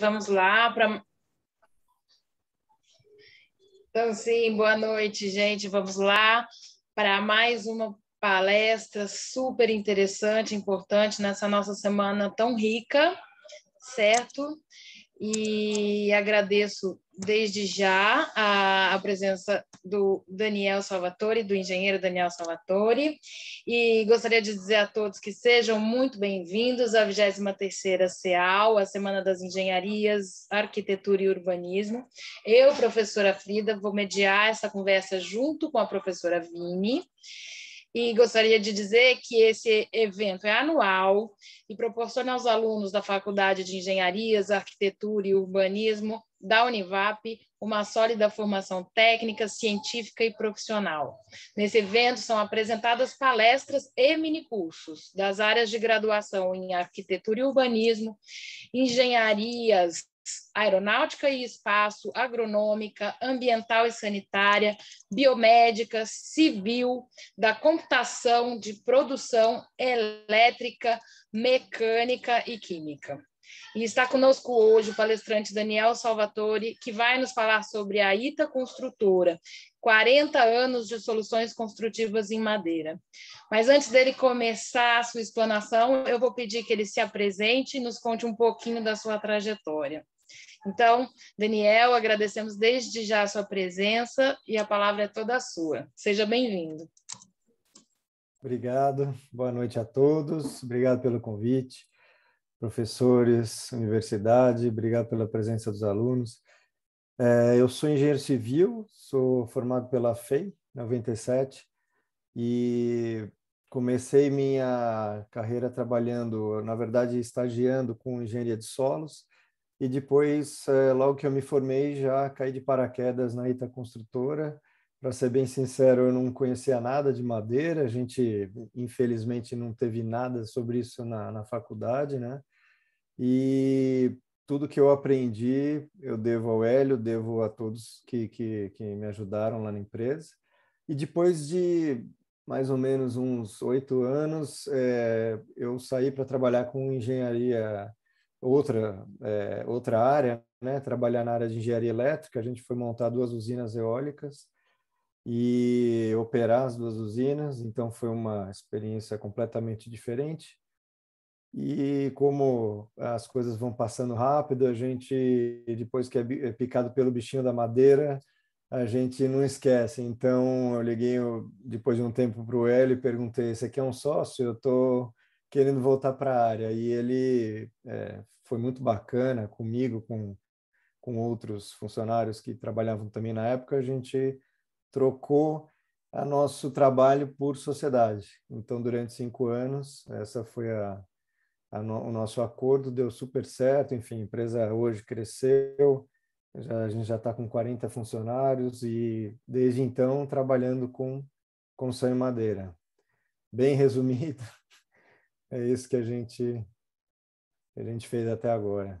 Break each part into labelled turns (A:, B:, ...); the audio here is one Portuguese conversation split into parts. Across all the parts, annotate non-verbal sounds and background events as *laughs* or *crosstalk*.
A: Vamos lá para. Então, sim, boa noite, gente. Vamos lá para mais uma palestra super interessante, importante nessa nossa semana tão rica, certo? e agradeço desde já a, a, presença do Daniel Salvatore, do engenheiro Daniel Salvatore, e gostaria de dizer a todos que sejam muito bem-vindos à 23ª CEAL, a Semana das Engenharias, Arquitetura e Urbanismo. Eu, professora Frida, vou mediar essa conversa junto com a professora Vini, e gostaria de dizer que esse evento é anual e proporciona aos alunos da Faculdade de Engenharias, Arquitetura e Urbanismo da Univap uma sólida formação técnica, científica e profissional. Nesse evento são apresentadas palestras e minicursos das áreas de graduação em arquitetura e urbanismo, engenharias, aeronáutica e espaço, agronômica, ambiental e sanitária, biomédica, civil, da computação, de produção elétrica, mecânica e química. E está conosco hoje o palestrante Daniel Salvatore, que vai nos falar sobre a Ita Construtora, 40 anos de soluções construtivas em madeira. Mas antes dele começar a sua explanação, eu vou pedir que ele se apresente e nos conte um pouquinho da sua trajetória. Então, Daniel, agradecemos desde já a sua presença e a palavra é toda sua. Seja bem-vindo.
B: Obrigado, boa noite a todos, obrigado pelo convite, professores, universidade, obrigado pela presença dos alunos. É, eu sou engenheiro civil, sou formado pela FEI, 97, e comecei minha carreira trabalhando, na verdade, estagiando com engenharia de solos, e depois, eh, logo que eu me formei, já caí de paraquedas na Ita Construtora. Para ser bem sincero, eu não conhecia nada de madeira. A gente, infelizmente, não teve nada sobre isso na, na faculdade, né? E tudo que eu aprendi, eu devo ao Hélio, devo a todos que, que, que me ajudaram lá na empresa. E depois de mais ou menos uns oito anos, é, eu saí para trabalhar com engenharia outra, é, outra área, né? trabalhar na área de engenharia elétrica. A gente foi montar duas usinas eólicas e operar as duas usinas, então foi uma experiência completamente diferente. E como as coisas vão passando rápido, a gente, depois que é, é picado pelo bichinho da madeira, a gente não esquece. Então, eu liguei depois de um tempo para o Hélio e perguntei: Você quer é um sócio? Eu estou querendo voltar para a área. E ele é, foi muito bacana comigo, com, com outros funcionários que trabalhavam também na época. A gente trocou a nosso trabalho por sociedade. Então, durante cinco anos, essa foi a, a no, o nosso acordo, deu super certo. Enfim, a empresa hoje cresceu, já, a gente já está com 40 funcionários e, desde então, trabalhando com, com sonho madeira. Bem *laughs* resumido, é isso que a gente a gente fez até agora.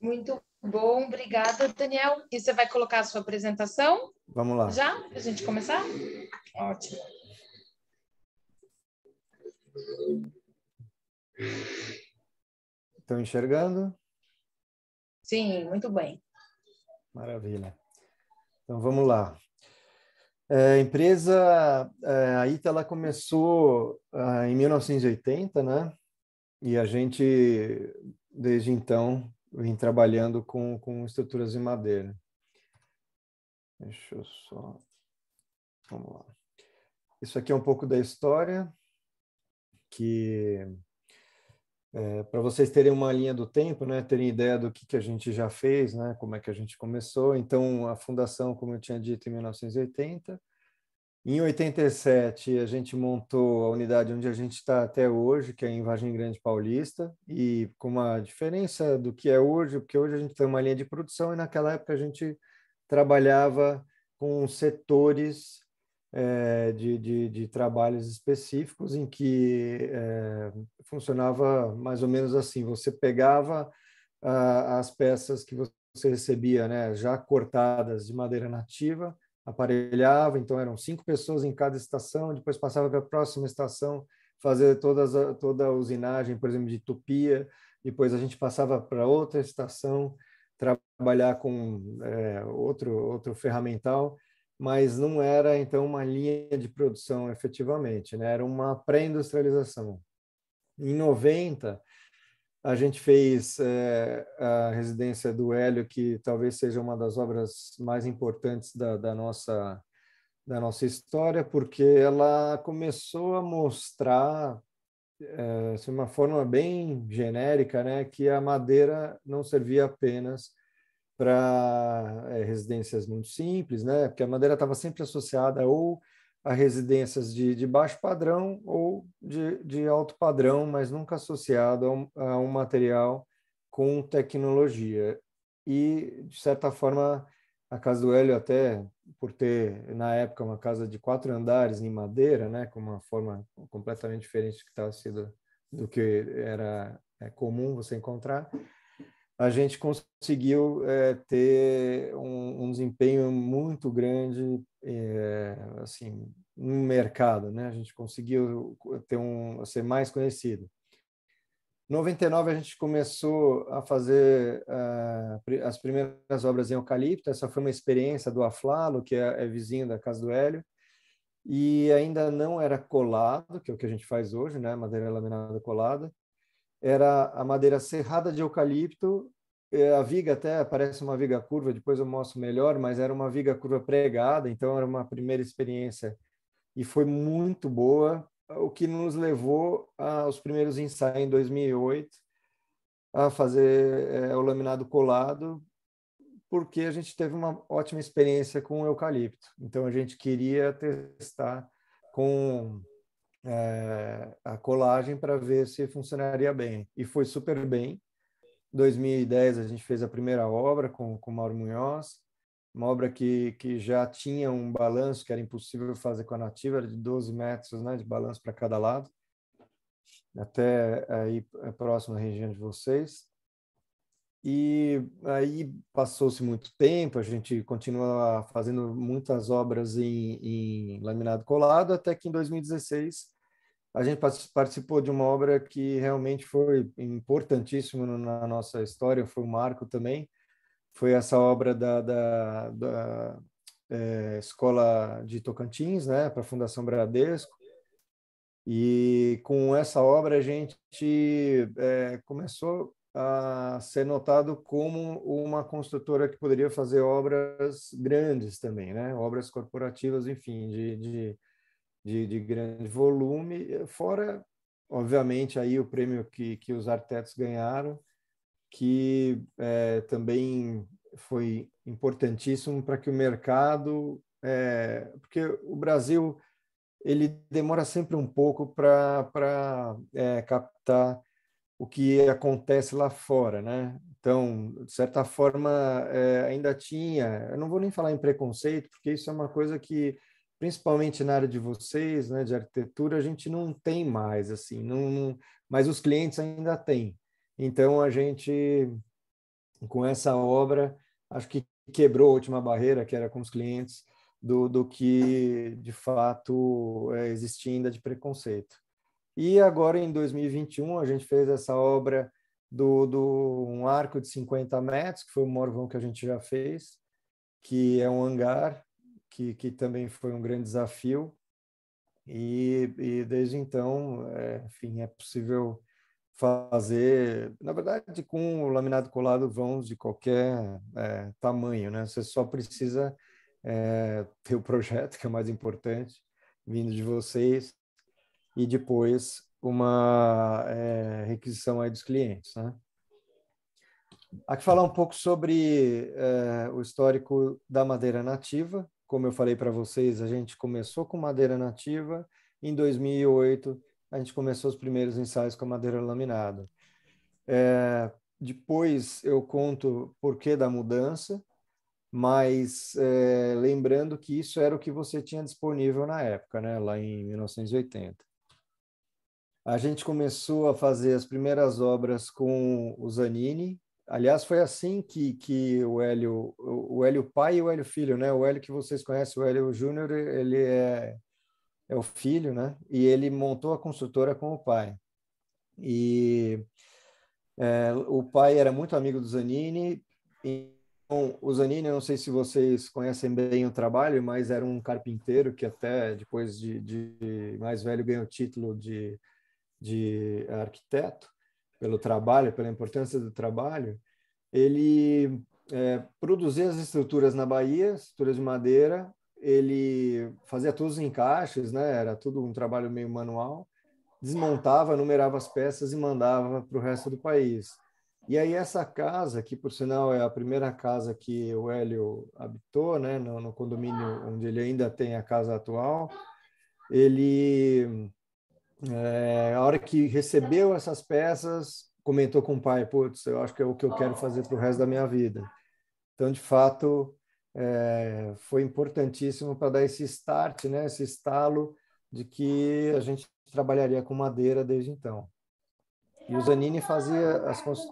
A: Muito bom, obrigada, Daniel. E você vai colocar a sua apresentação? Vamos lá. Já? Para a gente começar? Ótimo.
B: Estão enxergando?
A: Sim, muito bem.
B: Maravilha. Então vamos lá. É, a empresa, é, a Ita, ela começou ah, em 1980, né? E a gente, desde então, vem trabalhando com, com estruturas em madeira. Deixa eu só... Vamos lá. Isso aqui é um pouco da história que é, eh, para vocês terem uma linha do tempo, né, terem ideia do que, que a gente já fez, né, como é que a gente começou. Então, a fundação, como eu tinha dito, em 1980. Em 87, a gente montou a unidade onde a gente está até hoje, que é em Vargem Grande Paulista, e com uma diferença do que é hoje, porque hoje a gente tem uma linha de produção e naquela época a gente trabalhava com setores é, de, de, de, trabalhos específicos em que é, funcionava mais ou menos assim: você pegava ah, as peças que você recebia, né, já cortadas de madeira nativa, aparelhava, então eram cinco pessoas em cada estação, depois passava para a próxima estação fazer todas, toda a usinagem, por exemplo, de tupia, depois a gente passava para outra estação trabalhar com é, outro outro ferramental mas não era então uma linha de produção efetivamente, né? Era uma pré-industrialização. Em 90, a gente fez é, a residência do Hélio, que talvez seja uma das obras mais importantes da, da, nossa, da nossa história, porque ela começou a mostrar, é, de uma forma bem genérica, né, que a madeira não servia apenas para é, eh, residências muito simples, né? Porque a madeira estava sempre associada ou a residências de, de baixo padrão ou de, de, alto padrão, mas nunca associado a um, a um, material com tecnologia. E, de certa forma, a Casa do Hélio, até por ter, na época, uma casa de quatro andares em madeira, né? Com uma forma completamente diferente do que, estava sido, do que era é, comum você encontrar, a gente conseguiu é, ter um, um, desempenho muito grande é, assim no mercado, né? A gente conseguiu ter um ser mais conhecido. 99 a gente começou a fazer uh, as primeiras obras em eucalipto. Essa foi uma experiência do Aflalo, que é, é vizinho da casa do Hélio, e ainda não era colado, que é o que a gente faz hoje, né? Madeira laminada colada era a madeira serrada de eucalipto, é, a viga até parece uma viga curva, depois eu mostro melhor, mas era uma viga curva pregada, então era uma primeira experiência e foi muito boa, o que nos levou aos primeiros ensaios em 2008 a fazer é, o laminado colado, porque a gente teve uma ótima experiência com o eucalipto. Então a gente queria testar com é, a colagem para ver se funcionaria bem. E foi super bem. Em 2010 a gente fez a primeira obra com, com Mauro Munhoz, uma obra que, que já tinha um balanço que era impossível fazer com a nativa, era de 12 metros né, de balanço para cada lado, até aí é próximo à região de vocês. E aí passou-se muito tempo, a gente continua fazendo muitas obras em, em, laminado colado, até que em 2016 a gente participou de uma obra que realmente foi importantíssima na nossa história, foi um marco também. Foi essa obra da, da, da é, Escola de Tocantins, né, para a Fundação Bradesco. E com essa obra a gente é, começou a ser notado como uma construtora que poderia fazer obras grandes também, né? obras corporativas, enfim, de, de de, de grande volume, eh, fora, obviamente, aí o prêmio que, que os arquitetos ganharam, que é, também foi importantíssimo para que o mercado, é, porque o Brasil ele demora sempre um pouco para é, captar o que acontece lá fora, né? Então, de certa forma, é, ainda tinha, eu não vou nem falar em preconceito, porque isso é uma coisa que principalmente na área de vocês, né, de arquitetura, a gente não tem mais assim, não, mas os clientes ainda têm. Então a gente com essa obra acho que quebrou a última barreira que era com os clientes do, do que de fato é, existia ainda de preconceito. E agora em 2021 a gente fez essa obra do, do um arco de 50 metros, que foi o morvão que a gente já fez, que é um hangar que, que também foi um grande desafio. E, e desde então, é, enfim, é possível fazer, na verdade, com o laminado colado vãos de qualquer é, tamanho, né? Você só precisa é, ter o projeto, *laughs* que é o mais importante, vindo de vocês, e depois uma é, requisição aí dos clientes, né? Aqui falar um pouco sobre é, o histórico da madeira nativa, como eu falei para vocês, a gente começou com madeira nativa. Em 2008, a gente começou os primeiros ensaios com madeira laminada. É, depois eu conto por que da mudança, mas é, lembrando que isso era o que você tinha disponível na época, né? lá em 1980. A gente começou a fazer as primeiras obras com o Zanini, Aliás, foi assim que, que o Hélio, o Hélio pai e o Hélio filho, né? O Hélio que vocês conhecem, o Hélio Júnior, ele é, é o filho, né? E ele montou a consultora com o pai. E é, o pai era muito amigo do Zanini. Então, o Zanini, não sei se vocês conhecem bem o trabalho, mas era um carpinteiro que até depois de, de mais velho ganhou o título de, de arquiteto pelo trabalho, pela importância do trabalho, ele é, produzia as estruturas na Bahia, estruturas de madeira, ele fazia todos os encaixes, né? Era tudo um trabalho meio manual. Desmontava, numerava as peças e mandava para o resto do país. E aí essa casa, que por sinal é a primeira casa que o Hélio habitou, né, no, no condomínio onde ele ainda tem a casa atual, ele é, a hora que recebeu essas peças, comentou com o pai, putz, eu acho que é o que eu quero fazer para o resto da minha vida. Então, de fato, é, foi importantíssimo para dar esse start, né, esse estalo de que a gente trabalharia com madeira desde então. E o Zanini fazia as const...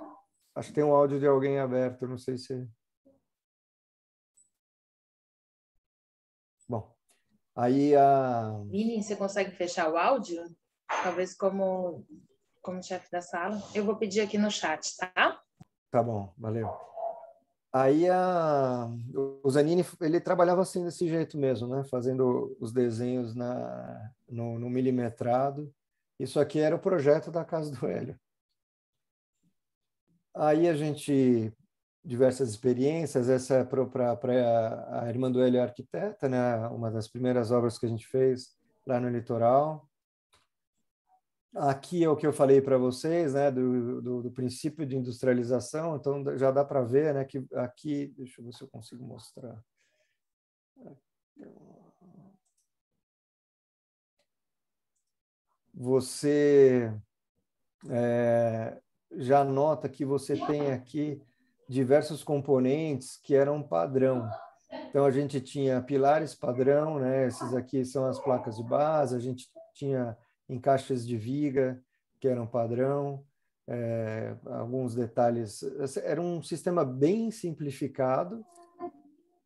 B: acho que tem um áudio de alguém aberto, não sei se Bom. Aí a
A: Vini, você consegue fechar o áudio? talvez como, como chefe da sala. Eu vou pedir aqui no chat, tá?
B: Tá bom, valeu. Aí a, o Zanini, ele trabalhava assim, desse jeito mesmo, né? Fazendo os desenhos na, no, no milimetrado. Isso aqui era o projeto da Casa do Hélio. Aí a gente diversas experiências. Essa é para a irmã do Hélio é Arquiteta, né? uma das primeiras obras que a gente fez lá no litoral. Aqui é o que eu falei para vocês, né, do, do, do, princípio de industrialização, então já dá para ver, né, que aqui, deixa eu ver se eu consigo mostrar. Você é, já nota que você tem aqui diversos componentes que eram padrão. Então a gente tinha pilares padrão, né, esses aqui são as placas de base, a gente tinha em caixas de viga, que eram padrão, é, alguns detalhes. Assim, era um sistema bem simplificado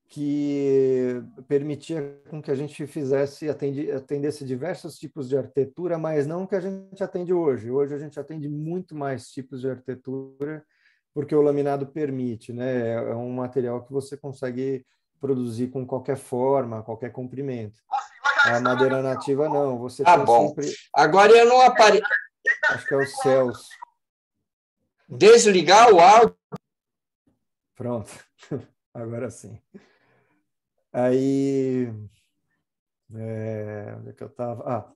B: que permitia com que a gente fizesse atendesse diversos tipos de arquitetura, mas não que a gente atende hoje. Hoje a gente atende muito mais tipos de arquitetura porque o laminado permite, né? É, é um material que você consegue produzir com qualquer forma, qualquer comprimento. A madeira nativa não. Você tá bom. Sempre... Agora eu não apareço. Acho que é o Celso. Desligar o áudio. Pronto. *laughs* Agora sim. Aí. É... Onde é que eu estava? Ah,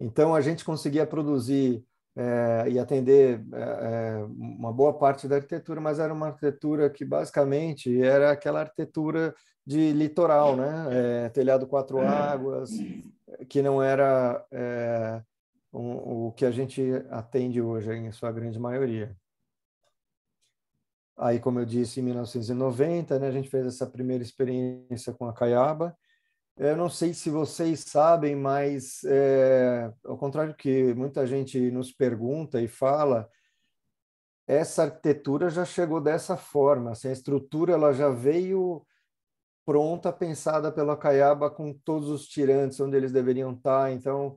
B: então a gente conseguia produzir é, e atender é, é, uma boa parte da arquitetura, mas era uma arquitetura que basicamente era aquela arquitetura de litoral, né? É, telhado quatro águas, que não era é, um, o que a gente atende hoje em sua grande maioria. Aí, como eu disse, em 1990, né, a gente fez essa primeira experiência com a Caiaba, eu não sei se vocês sabem, mas é, ao contrário que muita gente nos pergunta e fala, essa arquitetura já chegou dessa forma. Assim, a estrutura ela já veio pronta, pensada pela Caiaba com todos os tirantes onde eles deveriam estar. Tá. Então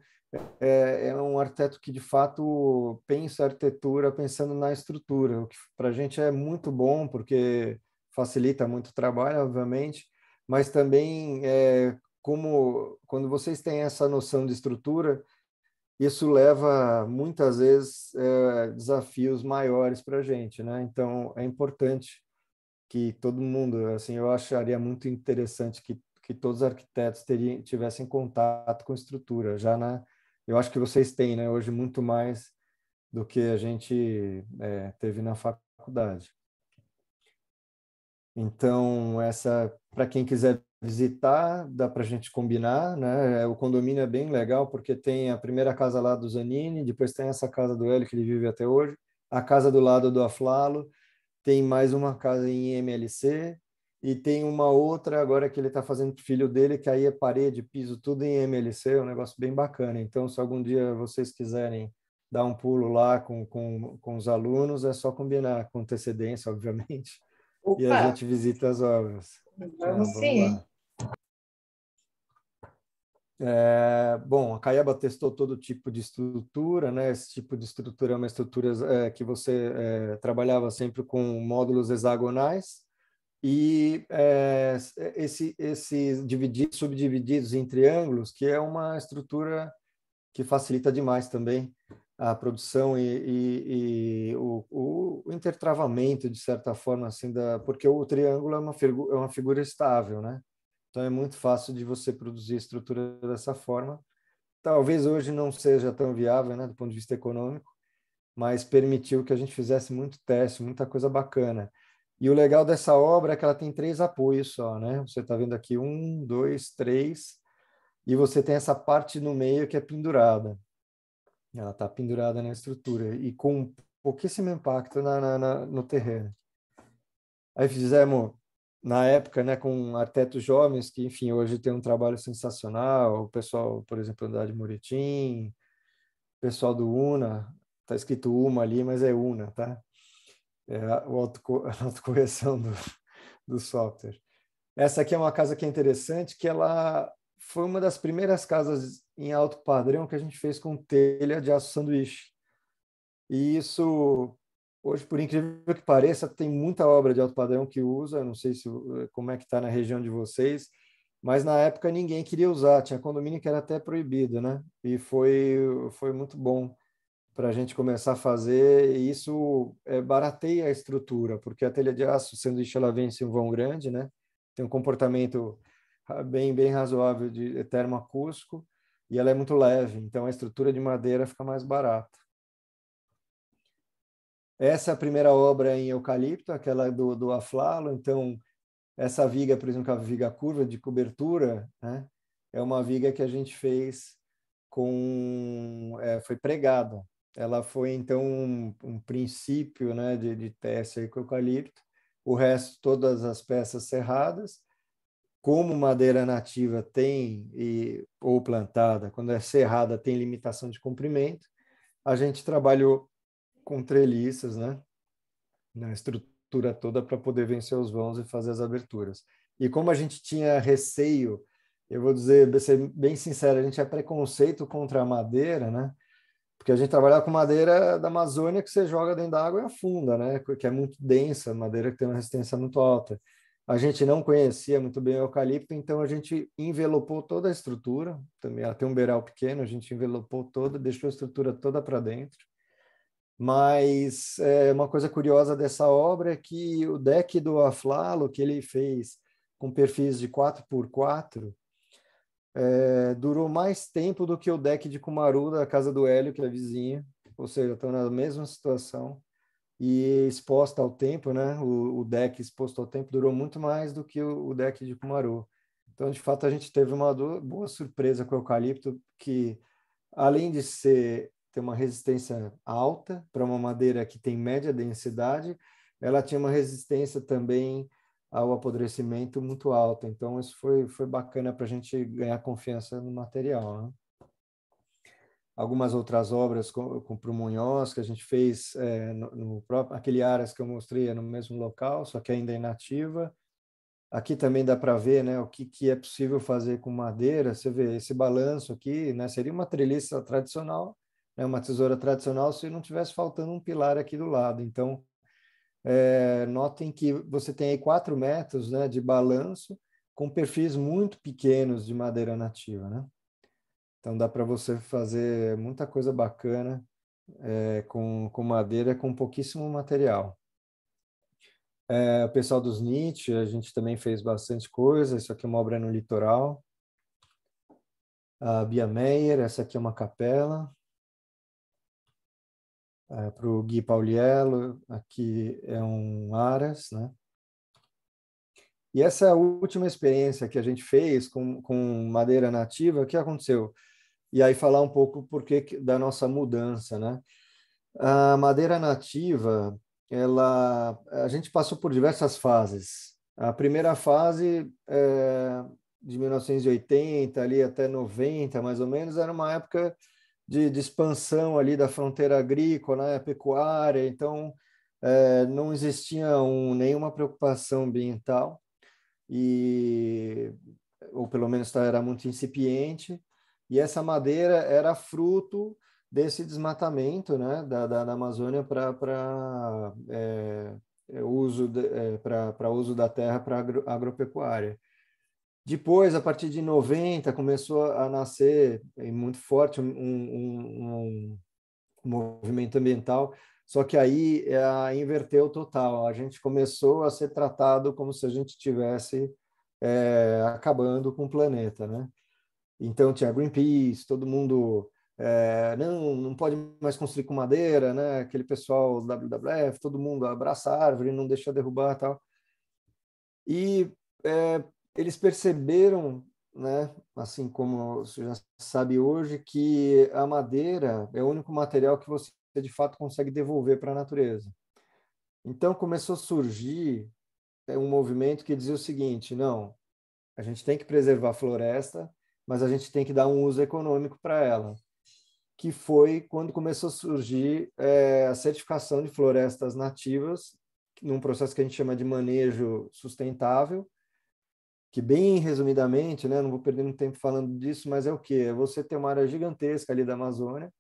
B: é, é um arquiteto que de fato pensa a arquitetura pensando na estrutura, o que para a gente é muito bom porque facilita muito o trabalho, obviamente mas também é, como quando vocês têm essa noção de estrutura, isso leva muitas vezes é, desafios maiores para a gente, né? Então é importante que todo mundo, assim, eu acharia muito interessante que, que todos os arquitetos teriam, tivessem contato com estrutura. Já na, eu acho que vocês têm, né? Hoje muito mais do que a gente é, teve na faculdade. Então essa, para quem quiser visitar, dá para a gente combinar, né? É, o condomínio é bem legal porque tem a primeira casa lá do Zanini, depois tem essa casa do Hélio que ele vive até hoje, a casa do lado do Aflalo, tem mais uma casa em MLC e tem uma outra agora que ele está fazendo filho dele que aí é parede, piso, tudo em MLC, é um negócio bem bacana. Então, se algum dia vocês quiserem dar um pulo lá com, com, com os alunos, é só combinar com antecedência, obviamente. Opa. *laughs* E a gente visita as obras. Vamos, então, vamos sim. Lá. É, bom, a Caiaba testou todo tipo de estrutura, né? Esse tipo de estrutura é uma estrutura é, que você é, trabalhava sempre com módulos hexagonais e é, esse, esses divididos, subdivididos em triângulos, que é uma estrutura que facilita demais também a produção e, e, e o, o, intertravamento de certa forma assim da, porque o triângulo é uma, figu, é uma figura estável, né? Então é muito fácil de você produzir estrutura dessa forma. Talvez hoje não seja tão viável, né, do ponto de vista econômico, mas permitiu que a gente fizesse muito teste, muita coisa bacana. E o legal dessa obra é que ela tem três apoios só, né? Você está vendo aqui um, dois, três, e você tem essa parte no meio que é pendurada. Ela está pendurada na estrutura e com pouquíssimo impacto na, na, na no terreno. Aí fizemos na época, né, com arquitetos jovens que, enfim, hoje tem um trabalho sensacional, o pessoal, por exemplo, da de Muritim, o pessoal do UNA, tá escrito UMA ali, mas é UNA, tá? É *laughs* a, autocorreção do, do software. Essa aqui é uma casa que é interessante, que ela foi uma das primeiras casas em alto padrão que a gente fez com telha de aço sanduíche. E isso Hoje, por incrível que pareça, tem muita obra de alto padrão que usa, não sei se eh, como é que está na região de vocês, mas na época ninguém queria usar, tinha condomínio que era até proibido, né? E foi, foi muito bom para a gente começar a fazer, e isso é, barateia a estrutura, porque a telha de aço, sanduíche, ela vence um vão grande, né? Tem um comportamento ah, bem, bem razoável de termoacústico, e ela é muito leve, então a estrutura de madeira fica mais barata. Essa é primeira obra em eucalipto, aquela do, do aflalo, então essa viga, por exemplo, a viga curva de cobertura, né, é uma viga que a gente fez com é, foi pregada. Ela foi então um, um princípio, né, de, de teste com eucalipto. O resto, todas as peças serradas, como madeira nativa tem e ou plantada, quando é serrada tem limitação de comprimento. A gente trabalhou com treliças, né? Na estrutura toda para poder vencer os vãos e fazer as aberturas. E como a gente tinha receio, eu vou dizer, ser bem sincero, a gente tinha é preconceito contra a madeira, né? Porque a gente trabalhava com madeira da Amazônia que você joga dentro da água e afunda, né? Que é muito densa, madeira que tem uma resistência muito alta. A gente não conhecia muito bem o eucalipto, então a gente envelopou toda a estrutura, também até um beiral pequeno, a gente envelopou toda, deixou a estrutura toda para dentro. Mas é, uma coisa curiosa dessa obra é que o deck do Aflalo, que ele fez com perfis de 4x4, é, eh, durou mais tempo do que o deck de Kumaru da casa do Hélio, que é vizinho. Ou seja, estão na mesma situação e exposta ao tempo, né? O, o, deck exposto ao tempo durou muito mais do que o, o deck de Kumaru. Então, de fato, a gente teve uma do, boa surpresa com o Eucalipto, que além de ser tem uma resistência alta para uma madeira que tem média densidade, ela tinha uma resistência também ao apodrecimento muito alta. Então, isso foi, foi bacana para a gente ganhar confiança no material. Né? Algumas outras obras com, com o Munhoz, que a gente fez é, no, no, próprio, aquele Aras que eu mostrei é no mesmo local, só que ainda é inativa. Aqui também dá para ver né, o que, que é possível fazer com madeira. Você vê esse balanço aqui, né, seria uma treliça tradicional, né, uma tesoura tradicional se não tivesse faltando um pilar aqui do lado. Então, é, notem que você tem aí quatro metros né, de balanço com perfis muito pequenos de madeira nativa. Né? Então, dá para você fazer muita coisa bacana é, com, com madeira com pouquíssimo material. É, o pessoal dos Nietzsche, a gente também fez bastante coisa. Isso aqui é uma obra no litoral. A Bia Meyer, essa aqui é uma capela é, para o Gui Pauliello, aqui é um Aras, né? E essa é última experiência que a gente fez com, com madeira nativa, o que aconteceu? E aí falar um pouco porque da nossa mudança, né? A madeira nativa, ela, a gente passou por diversas fases. A primeira fase é, de 1980 ali até 90, mais ou menos, era uma época de, de expansão ali da fronteira agrícola, né, pecuária, então é, não existia um, nenhuma preocupação ambiental e ou pelo menos tá, era muito incipiente e essa madeira era fruto desse desmatamento né, da, da, da Amazônia para é, é, uso, é, uso da terra para agro, agropecuária. Depois, a partir de 90, começou a nascer é, muito forte um, um, um movimento ambiental, só que aí é, inverteu total. A gente começou a ser tratado como se a gente estivesse é, acabando com o planeta, né? Então tinha Greenpeace, todo mundo é, não, não pode mais construir com madeira, né? Aquele pessoal WWF, todo mundo abraça a árvore, não deixa derrubar, tal. E é, eles perceberam, né, assim como você já sabe hoje, que a madeira é o único material que você de fato consegue devolver para a natureza. Então começou a surgir é, um movimento que dizia o seguinte: não, a gente tem que preservar a floresta, mas a gente tem que dar um uso econômico para ela. Que foi quando começou a surgir é, a certificação de florestas nativas, num processo que a gente chama de manejo sustentável, que bem resumidamente, né, não vou perder muito tempo falando disso, mas é o que? É você ter uma área gigantesca ali da Amazônia,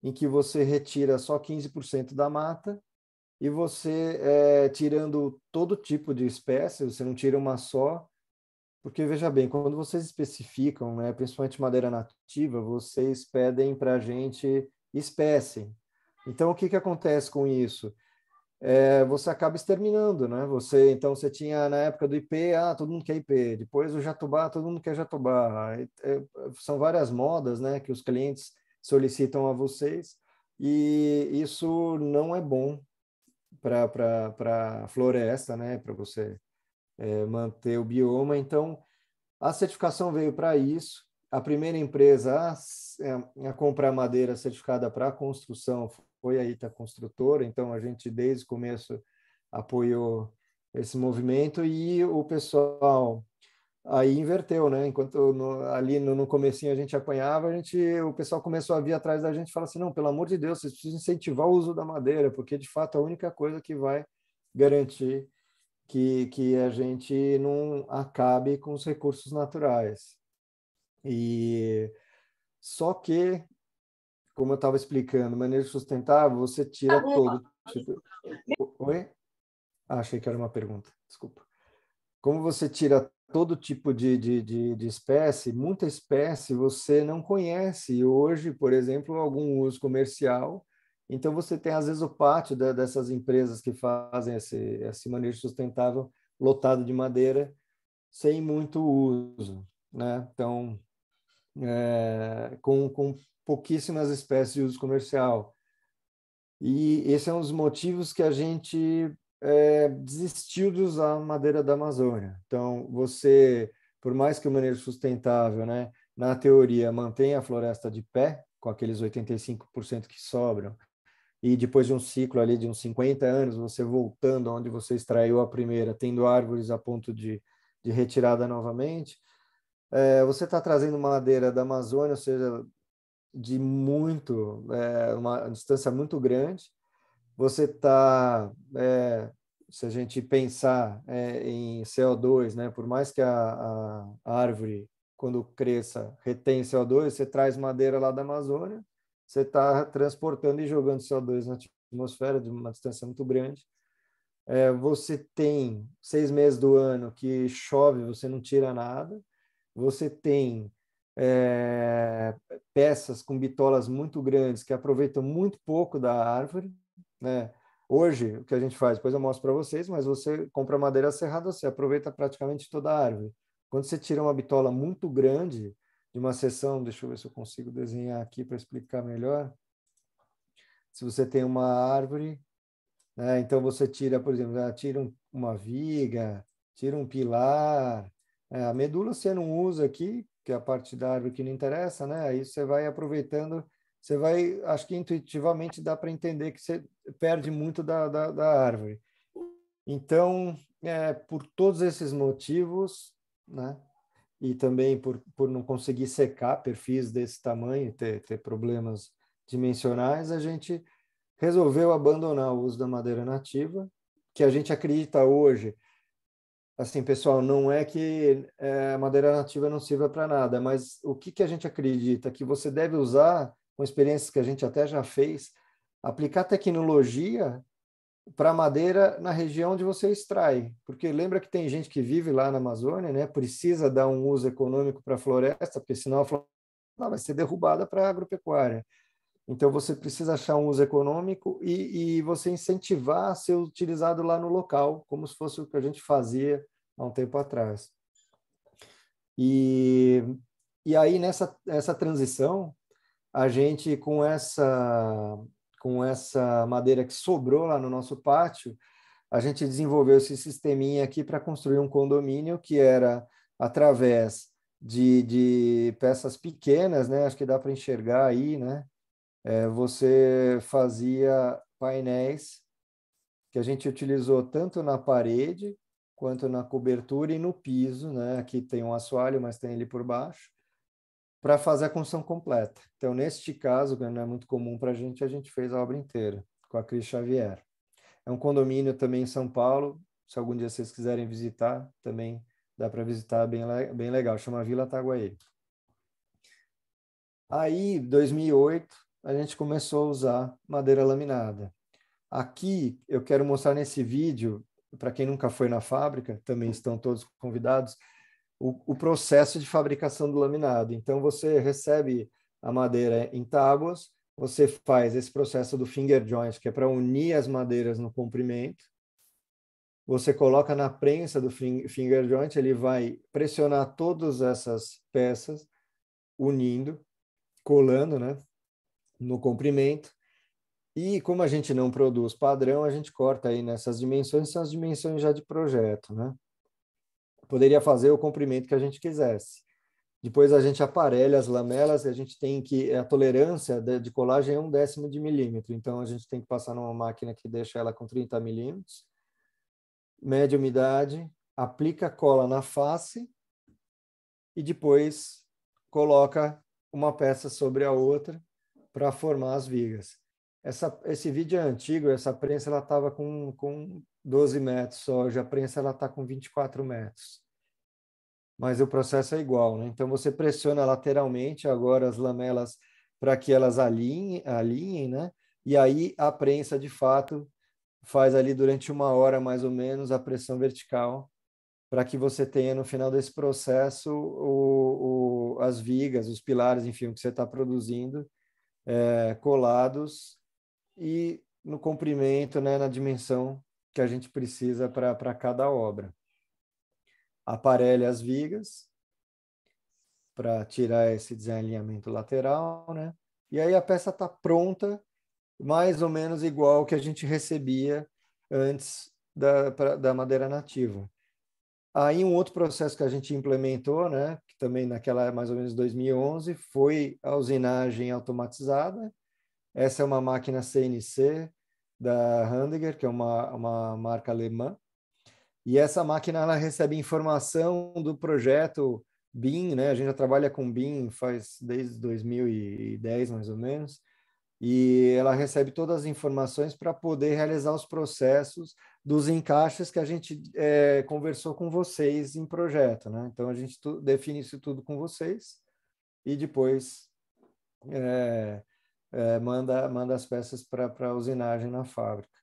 B: em que você retira só 15% da mata e você é, tirando todo tipo de espécie, você não tira uma só, porque veja bem, quando vocês especificam, né, principalmente madeira nativa, vocês pedem para a gente espécie. Então, o que, que acontece com isso? é, você acaba exterminando, né? Você então você tinha na época do IP, ah, todo mundo quer IP. Depois o Jatobá, todo mundo quer Jatobá. É, são várias modas, né, que os clientes solicitam a vocês e isso não é bom para para floresta, né? Para você é, manter o bioma. Então a certificação veio para isso. A primeira empresa a, a comprar madeira certificada para construção foi a Ita Construtora, então a gente desde o começo apoiou esse movimento e o pessoal aí inverteu, né? Enquanto no, ali no, no comecinho a gente apanhava, a gente, o pessoal começou a vir atrás da gente e falar assim, não, pelo amor de Deus, vocês precisam incentivar o uso da madeira, porque de fato é a única coisa que vai garantir que, que a gente não acabe com os recursos naturais. E só que como eu estava explicando, manejo sustentável, você tira ah, é, todo tipo. Oi? Ah, achei que era uma pergunta, desculpa. Como você tira todo tipo de, de, de, de, espécie, muita espécie você não conhece. Hoje, por exemplo, algum uso comercial. Então, você tem, às vezes, o pátio da, dessas empresas que fazem esse, esse manejo sustentável lotado de madeira, sem muito uso. Né? Então, é, com, com pouquíssimas espécies de uso comercial. E esse é um dos motivos que a gente é, desistiu de usar madeira da Amazônia. Então, você, por mais que o manejo sustentável, né, na teoria, mantenha a floresta de pé, com aqueles 85% que sobram, e depois de um ciclo ali de uns 50 anos, você voltando onde você extraiu a primeira, tendo árvores a ponto de, de retirada novamente, é, você está trazendo madeira da Amazônia, ou seja, de muito, é, uma distância muito grande. Você está, é, se a gente pensar é, em CO2, né, por mais que a, a árvore, quando cresça, retém CO2, você traz madeira lá da Amazônia, você está transportando e jogando CO2 na atmosfera de uma distância muito grande. É, você tem seis meses do ano que chove, você não tira nada você tem é, peças com bitolas muito grandes que aproveitam muito pouco da árvore, né? Hoje, o que a gente faz, depois eu mostro para vocês, mas você compra madeira serrada, você aproveita praticamente toda a árvore. Quando você tira uma bitola muito grande de uma seção, deixa eu ver se eu consigo desenhar aqui para explicar melhor. Se você tem uma árvore, né, então você tira, por exemplo, ah, tira um, uma viga, tira um pilar, é, a medula você não usa aqui, que é a parte da árvore que não interessa, né? Aí você vai aproveitando, você vai, acho que intuitivamente dá para entender que você perde muito da, da, da árvore. Então, é, por todos esses motivos, né? E também por, por não conseguir secar perfis desse tamanho, ter, ter problemas dimensionais, a gente resolveu abandonar o uso da madeira nativa, que a gente acredita hoje assim, pessoal, não é que é, madeira nativa não sirva para nada, mas o que, que a gente acredita que você deve usar, com experiências que a gente até já fez, aplicar tecnologia para madeira na região onde você extrai. Porque lembra que tem gente que vive lá na Amazônia, né? precisa dar um uso econômico para a floresta, porque senão a floresta vai ser derrubada para a agropecuária. Então, você precisa achar um uso econômico e, e você incentivar a ser utilizado lá no local, como se fosse o que a gente fazia há um tempo atrás. E, e aí, nessa essa transição, a gente, com essa, com essa madeira que sobrou lá no nosso pátio, a gente desenvolveu esse sisteminha aqui para construir um condomínio que era através de, de peças pequenas, né? Acho que dá para enxergar aí, né? é, você fazia painéis que a gente utilizou tanto na parede quanto na cobertura e no piso, né? Aqui tem um assoalho, mas tem ele por baixo, para fazer a construção completa. Então, neste caso, que não é muito comum para a gente, a gente fez a obra inteira com a Cris Xavier. É um condomínio também em São Paulo. Se algum dia vocês quiserem visitar, também dá para visitar, bem, bem legal. Chama Vila Taguaí. Aí, 2008, a gente começou a usar madeira laminada. Aqui eu quero mostrar nesse vídeo, para quem nunca foi na fábrica, também estão todos convidados, o, o, processo de fabricação do laminado. Então você recebe a madeira em tábuas, você faz esse processo do finger joint, que é para unir as madeiras no comprimento. Você coloca na prensa do finger joint, ele vai pressionar todas essas peças, unindo, colando, né? no comprimento. E como a gente não produz padrão, a gente corta aí nessas dimensões, são as dimensões já de projeto, né? Poderia fazer o comprimento que a gente quisesse. Depois a gente aparelha as lamelas e a gente tem que. A tolerância de, colagem é um décimo de milímetro, então a gente tem que passar numa máquina que deixa ela com 30 milímetros, mede a umidade, aplica cola na face e depois coloca uma peça sobre a outra para formar as vigas. Essa, esse vídeo é antigo, essa prensa ela estava com, com 12 metros só, hoje a prensa ela está com 24 metros. Mas o processo é igual, né? Então você pressiona lateralmente agora as lamelas para que elas alinhem, alinhem, né? E aí a prensa de fato faz ali durante uma hora mais ou menos a pressão vertical para que você tenha no final desse processo o, o, as vigas, os pilares, enfim, o que você está produzindo é, colados e no comprimento, né, na dimensão que a gente precisa para cada obra. Aparelhe as vigas para tirar esse desalinhamento lateral, né? E aí a peça está pronta, mais ou menos igual que a gente recebia antes da, pra, da madeira nativa. Aí um outro processo que a gente implementou, né, que também naquela mais ou menos 2011, foi a usinagem automatizada. Essa é uma máquina CNC da Handiger, que é uma, uma marca alemã. E essa máquina ela recebe informação do projeto BIM, né? A gente já trabalha com BIM faz desde 2010 mais ou menos e ela recebe todas as informações para poder realizar os processos dos encaixes que a gente é, conversou com vocês em projeto, né? Então a gente define isso tudo com vocês e depois é, é, manda manda as peças para a usinagem na fábrica.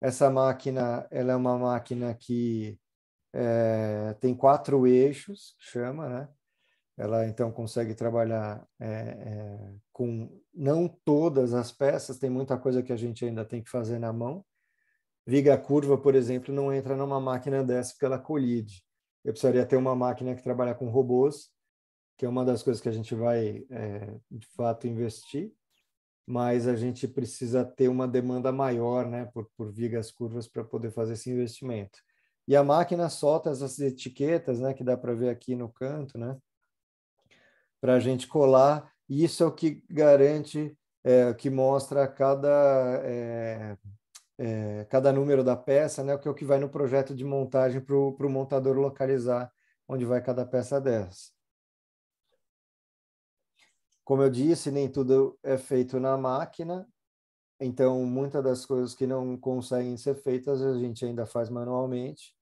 B: Essa máquina, ela é uma máquina que tem quatro eixos, chama, né? ela então consegue trabalhar é, é, com não todas as peças, tem muita coisa que a gente ainda tem que fazer na mão. Viga curva, por exemplo, não entra numa máquina dessa porque ela colide. Eu precisaria ter uma máquina que trabalha com robôs, que é uma das coisas que a gente vai é, de fato investir, mas a gente precisa ter uma demanda maior, né, por, por vigas curvas para poder fazer esse investimento. E a máquina solta essas etiquetas, né, que dá para ver aqui no canto, né, para a gente colar, e isso é o que garante, é, que mostra cada, é, é, cada número da peça, né, que é o que vai no projeto de montagem para o montador localizar onde vai cada peça dessas. Como eu disse, nem tudo é feito na máquina, então muitas das coisas que não conseguem ser feitas a gente ainda faz manualmente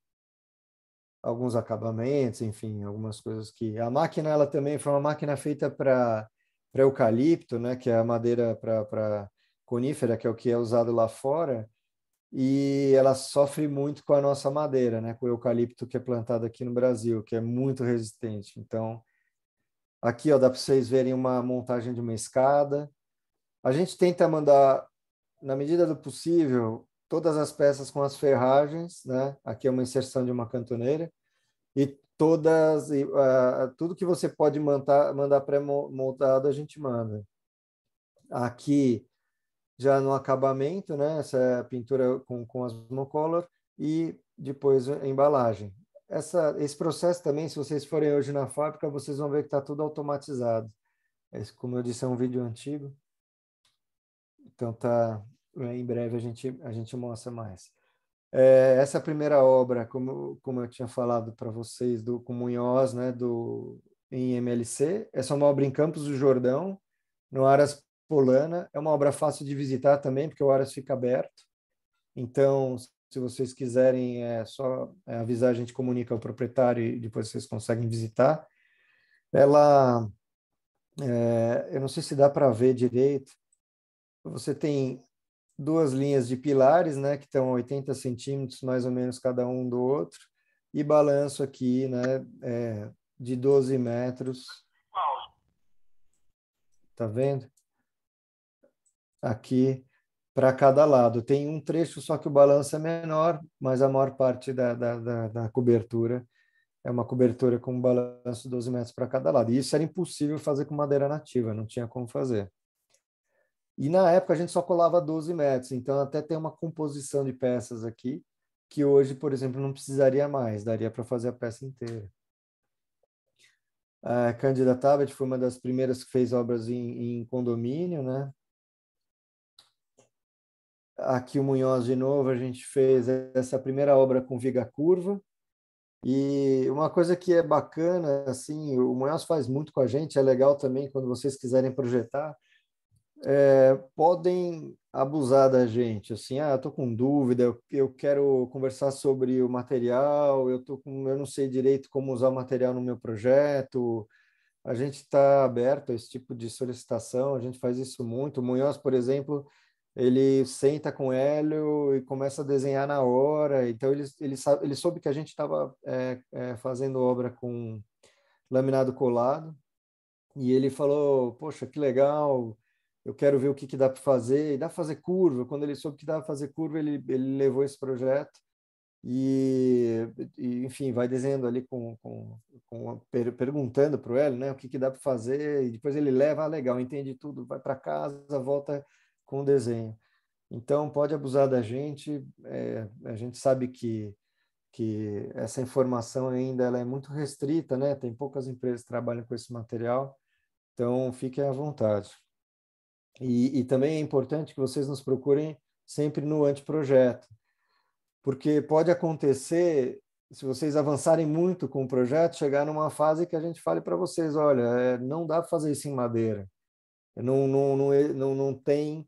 B: alguns acabamentos, enfim, algumas coisas que a máquina ela também foi uma máquina feita para para eucalipto, né, que é a madeira para conífera, que é o que é usado lá fora, e ela sofre muito com a nossa madeira, né, com o eucalipto que é plantado aqui no Brasil, que é muito resistente. Então, aqui ó, dá para vocês verem uma montagem de uma escada. A gente tenta mandar, na medida do possível, todas as peças com as ferragens, né? Aqui é uma inserção de uma cantoneira e todas e, uh, tudo que você pode mandar, mandar pré-montado a gente manda. Aqui já no acabamento, né? Essa é pintura com, com as monocolor e depois a embalagem. Essa, esse processo também, se vocês forem hoje na fábrica, vocês vão ver que está tudo automatizado. Esse, é como eu disse, é um vídeo antigo. Então tá né, em breve a gente, a gente mostra mais. É, essa primeira obra, como, como eu tinha falado para vocês, do com Munhoz, né, do, em MLC, essa é uma obra em Campos do Jordão, no Aras Polana. É uma obra fácil de visitar também, porque o Aras fica aberto. Então, se vocês quiserem, é só é avisar, a gente comunica ao proprietário e depois vocês conseguem visitar. Ela, é, eu não sei se dá para ver direito. Você tem duas linhas de pilares, né, que estão 80 centímetros mais ou menos cada um do outro, e balanço aqui, né, é, de 12 metros. Tá vendo? Aqui para cada lado. Tem um trecho só que o balanço é menor, mas a maior parte da, da, da, da cobertura é uma cobertura com um balanço de 12 metros para cada lado. E isso era impossível fazer com madeira nativa, não tinha como fazer. E na época a gente só colava 12 metros, então até tem uma composição de peças aqui que hoje, por exemplo, não precisaria mais, daria para fazer a peça inteira. A Candida Tabet foi uma das primeiras que fez obras em, em condomínio, né? Aqui o Munhoz de novo, a gente fez essa primeira obra com viga curva. E uma coisa que é bacana, assim, o Munhoz faz muito com a gente, é legal também quando vocês quiserem projetar, é, podem abusar da gente, assim, ah, estou com dúvida, eu, quero conversar sobre o material, eu tô com, eu não sei direito como usar o material no meu projeto. A gente está aberto a esse tipo de solicitação, a gente faz isso muito. O Munhoz, por exemplo, ele senta com o Hélio e começa a desenhar na hora. Então, ele, ele, ele soube que a gente estava é, é, fazendo obra com laminado colado. E ele falou, poxa, que legal, eu quero ver o que, que dá para fazer, e dá para fazer curva. Quando ele soube que dá para fazer curva, ele, ele levou esse projeto e, e enfim, vai desenhando ali, com, com, com per, perguntando para o Hélio né, o que, que dá para fazer, e depois ele leva, ah, legal, entende tudo, vai para casa, volta com o desenho. Então, pode abusar da gente, é, a gente sabe que, que essa informação ainda ela é muito restrita, né? tem poucas empresas que trabalham com esse material, então fiquem à vontade. E, e também é importante que vocês nos procurem sempre no anteprojeto, porque pode acontecer, se vocês avançarem muito com o projeto, chegar numa fase que a gente fale para vocês: olha, é, não dá para fazer isso em madeira, não, não, não, é, não, não tem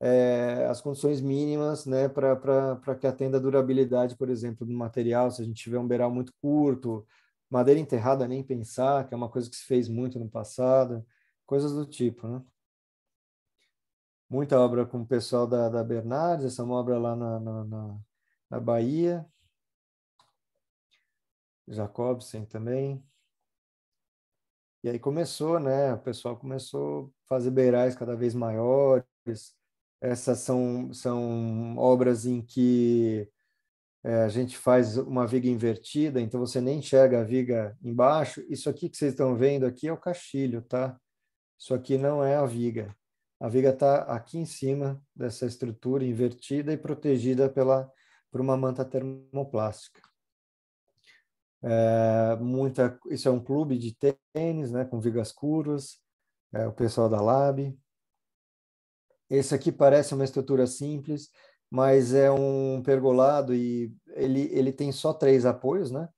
B: é, as condições mínimas né, para que atenda a durabilidade, por exemplo, do material, se a gente tiver um beiral muito curto, madeira enterrada nem pensar, que é uma coisa que se fez muito no passado, coisas do tipo, né? muita obra com o pessoal da, da Bernardes, essa é obra lá na, na, na, na Bahia. Jacobsen também. E aí começou, né? O pessoal começou a fazer beirais cada vez maiores. Essas são, são obras em que é, a gente faz uma viga invertida, então você nem enxerga a viga embaixo. Isso aqui que vocês estão vendo aqui é o castilho tá? Isso aqui não é a viga a viga está aqui em cima dessa estrutura invertida e protegida pela, por uma manta termoplástica. É, muita, isso é um clube de tênis, né, com vigas curvas, é, o pessoal da Lab. Esse aqui parece uma estrutura simples, mas é um pergolado e ele, ele tem só três apoios, né?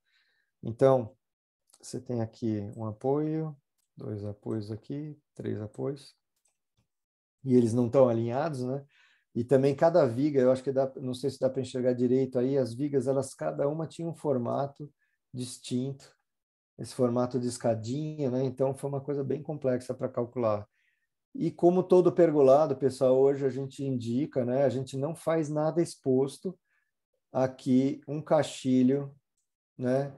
B: Então, você tem aqui um apoio, dois apoios aqui, três apoios e eles não estão alinhados, né? E também cada viga, eu acho que dá, não sei se dá para enxergar direito aí, as vigas, elas cada uma tinha um formato distinto, esse formato de escadinha, né? Então foi uma coisa bem complexa para calcular. E como todo pergolado, pessoal, hoje a gente indica, né? A gente não faz nada exposto aqui um caixilho, né?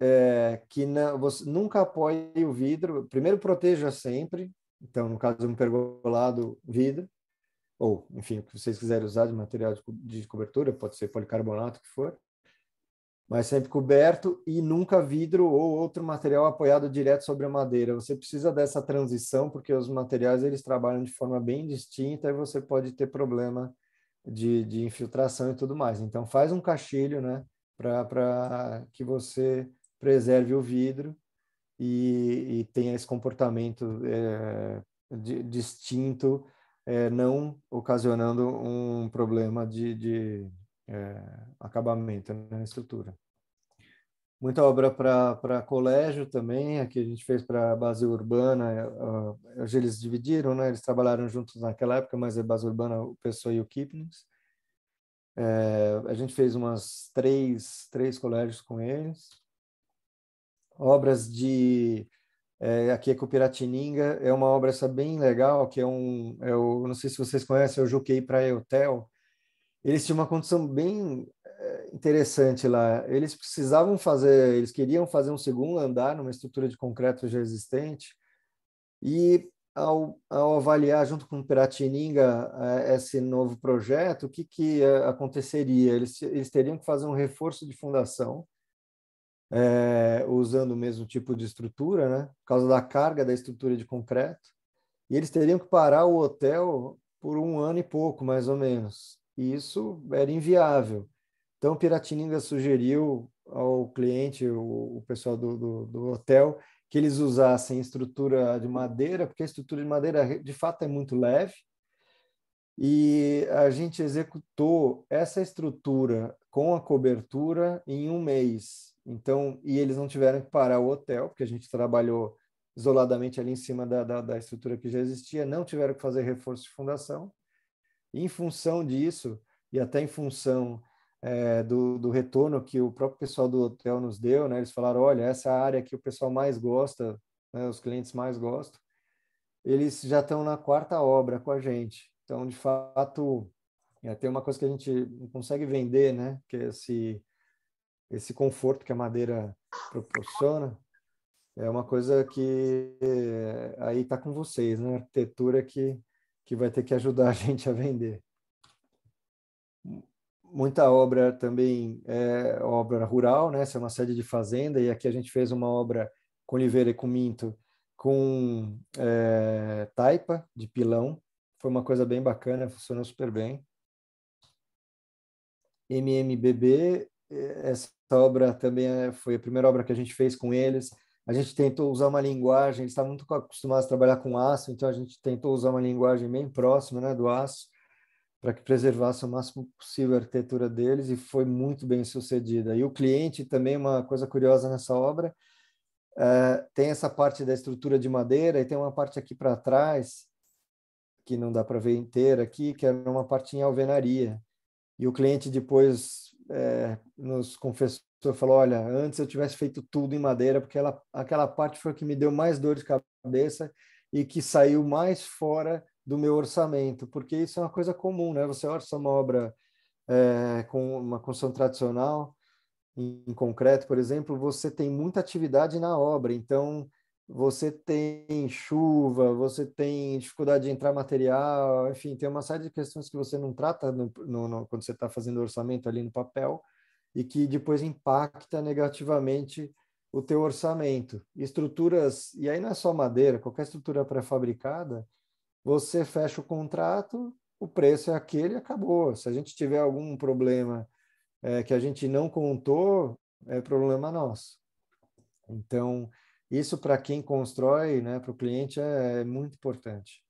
B: É, que não, você nunca apoie o vidro. Primeiro proteja sempre, então, no caso, um pergolado vidro ou, enfim, o que vocês quiserem usar de material de cobertura, pode ser policarbonato, o que for, mas sempre coberto e nunca vidro ou outro material apoiado direto sobre a madeira. Você precisa dessa transição, porque os materiais eles trabalham de forma bem distinta e você pode ter problema de, de infiltração e tudo mais. Então, faz um caixilho, né, para que você preserve o vidro e, e tenha esse comportamento é, eh, de, distinto, é, não ocasionando um problema de, de eh, acabamento na estrutura. Muita obra para colégio também, aqui a gente fez para a base urbana, hoje eles dividiram, né? eles trabalharam juntos naquela época, mas a é base urbana, o Pessoa e o Kipnis. É, a gente fez umas três, três colégios com eles obras de é, aqui é Cupiratininga, é uma obra essa bem legal, que é um, é o, não sei se vocês conhecem, eu é joguei para a Hotel. Eles tinham uma condição bem é, interessante lá. Eles precisavam fazer, eles queriam fazer um segundo andar numa estrutura de concreto já existente e ao, ao avaliar junto com o Piratininga é, esse novo projeto, o que, que aconteceria? Eles, eles teriam que fazer um reforço de fundação é, usando o mesmo tipo de estrutura, né? Por causa da carga da estrutura de concreto. E eles teriam que parar o hotel por um ano e pouco, mais ou menos. E isso era inviável. Então, Piratininga sugeriu ao cliente, o, o pessoal do, do, do hotel, que eles usassem estrutura de madeira, porque a estrutura de madeira de fato é muito leve. E a gente executou essa estrutura com a cobertura em um mês. Então, e eles não tiveram que parar o hotel, porque a gente trabalhou isoladamente ali em cima da, da, da estrutura que já existia, não tiveram que fazer reforço de fundação. E em função disso, e até em função é, do, do, retorno que o próprio pessoal do hotel nos deu, né? Eles falaram, olha, essa área que o pessoal mais gosta, né? os clientes mais gostam, eles já estão na quarta obra com a gente. Então, de fato, é, tem uma coisa que a gente não consegue vender, né? Que é esse esse conforto que a madeira proporciona é uma coisa que eh, aí está com vocês, né? Arquitetura que, que vai ter que ajudar *laughs* a gente a vender. Muita obra também é obra rural, né? Essa é uma sede de fazenda e aqui a gente fez uma obra com Oliveira e com Minto com é, taipa de pilão. Foi uma coisa bem bacana, funcionou super bem. MMBB, eh, essa essa obra também é, foi a primeira obra que a gente fez com eles. A gente tentou usar uma linguagem, eles estavam muito acostumados a trabalhar com aço, então a gente tentou usar uma linguagem bem próxima né, do aço, para que preservasse o máximo possível a arquitetura deles, e foi muito bem sucedida. E o cliente também, uma coisa curiosa nessa obra, é, tem essa parte da estrutura de madeira e tem uma parte aqui para trás, que não dá para ver inteira aqui, que era uma parte em alvenaria. E o cliente depois é, nos confessou, falou, olha, antes eu tivesse feito tudo em madeira, porque ela, aquela parte foi que me deu mais dor de cabeça e que saiu mais fora do meu orçamento, porque isso é uma coisa comum, né? Você orça uma obra é, com uma construção tradicional, em, em concreto, por exemplo, você tem muita atividade na obra, então você tem chuva, você tem dificuldade de entrar material, enfim, tem uma série de questões que você não trata no, no, no, quando você está fazendo orçamento ali no papel e que depois impacta negativamente o teu orçamento. Estruturas, e aí não é só madeira, qualquer estrutura pré-fabricada, você fecha o contrato, o preço é aquele e acabou. Se a gente tiver algum problema é, que a gente não contou, é problema nosso. Então, isso para quem constrói, né, para o cliente é, é muito importante.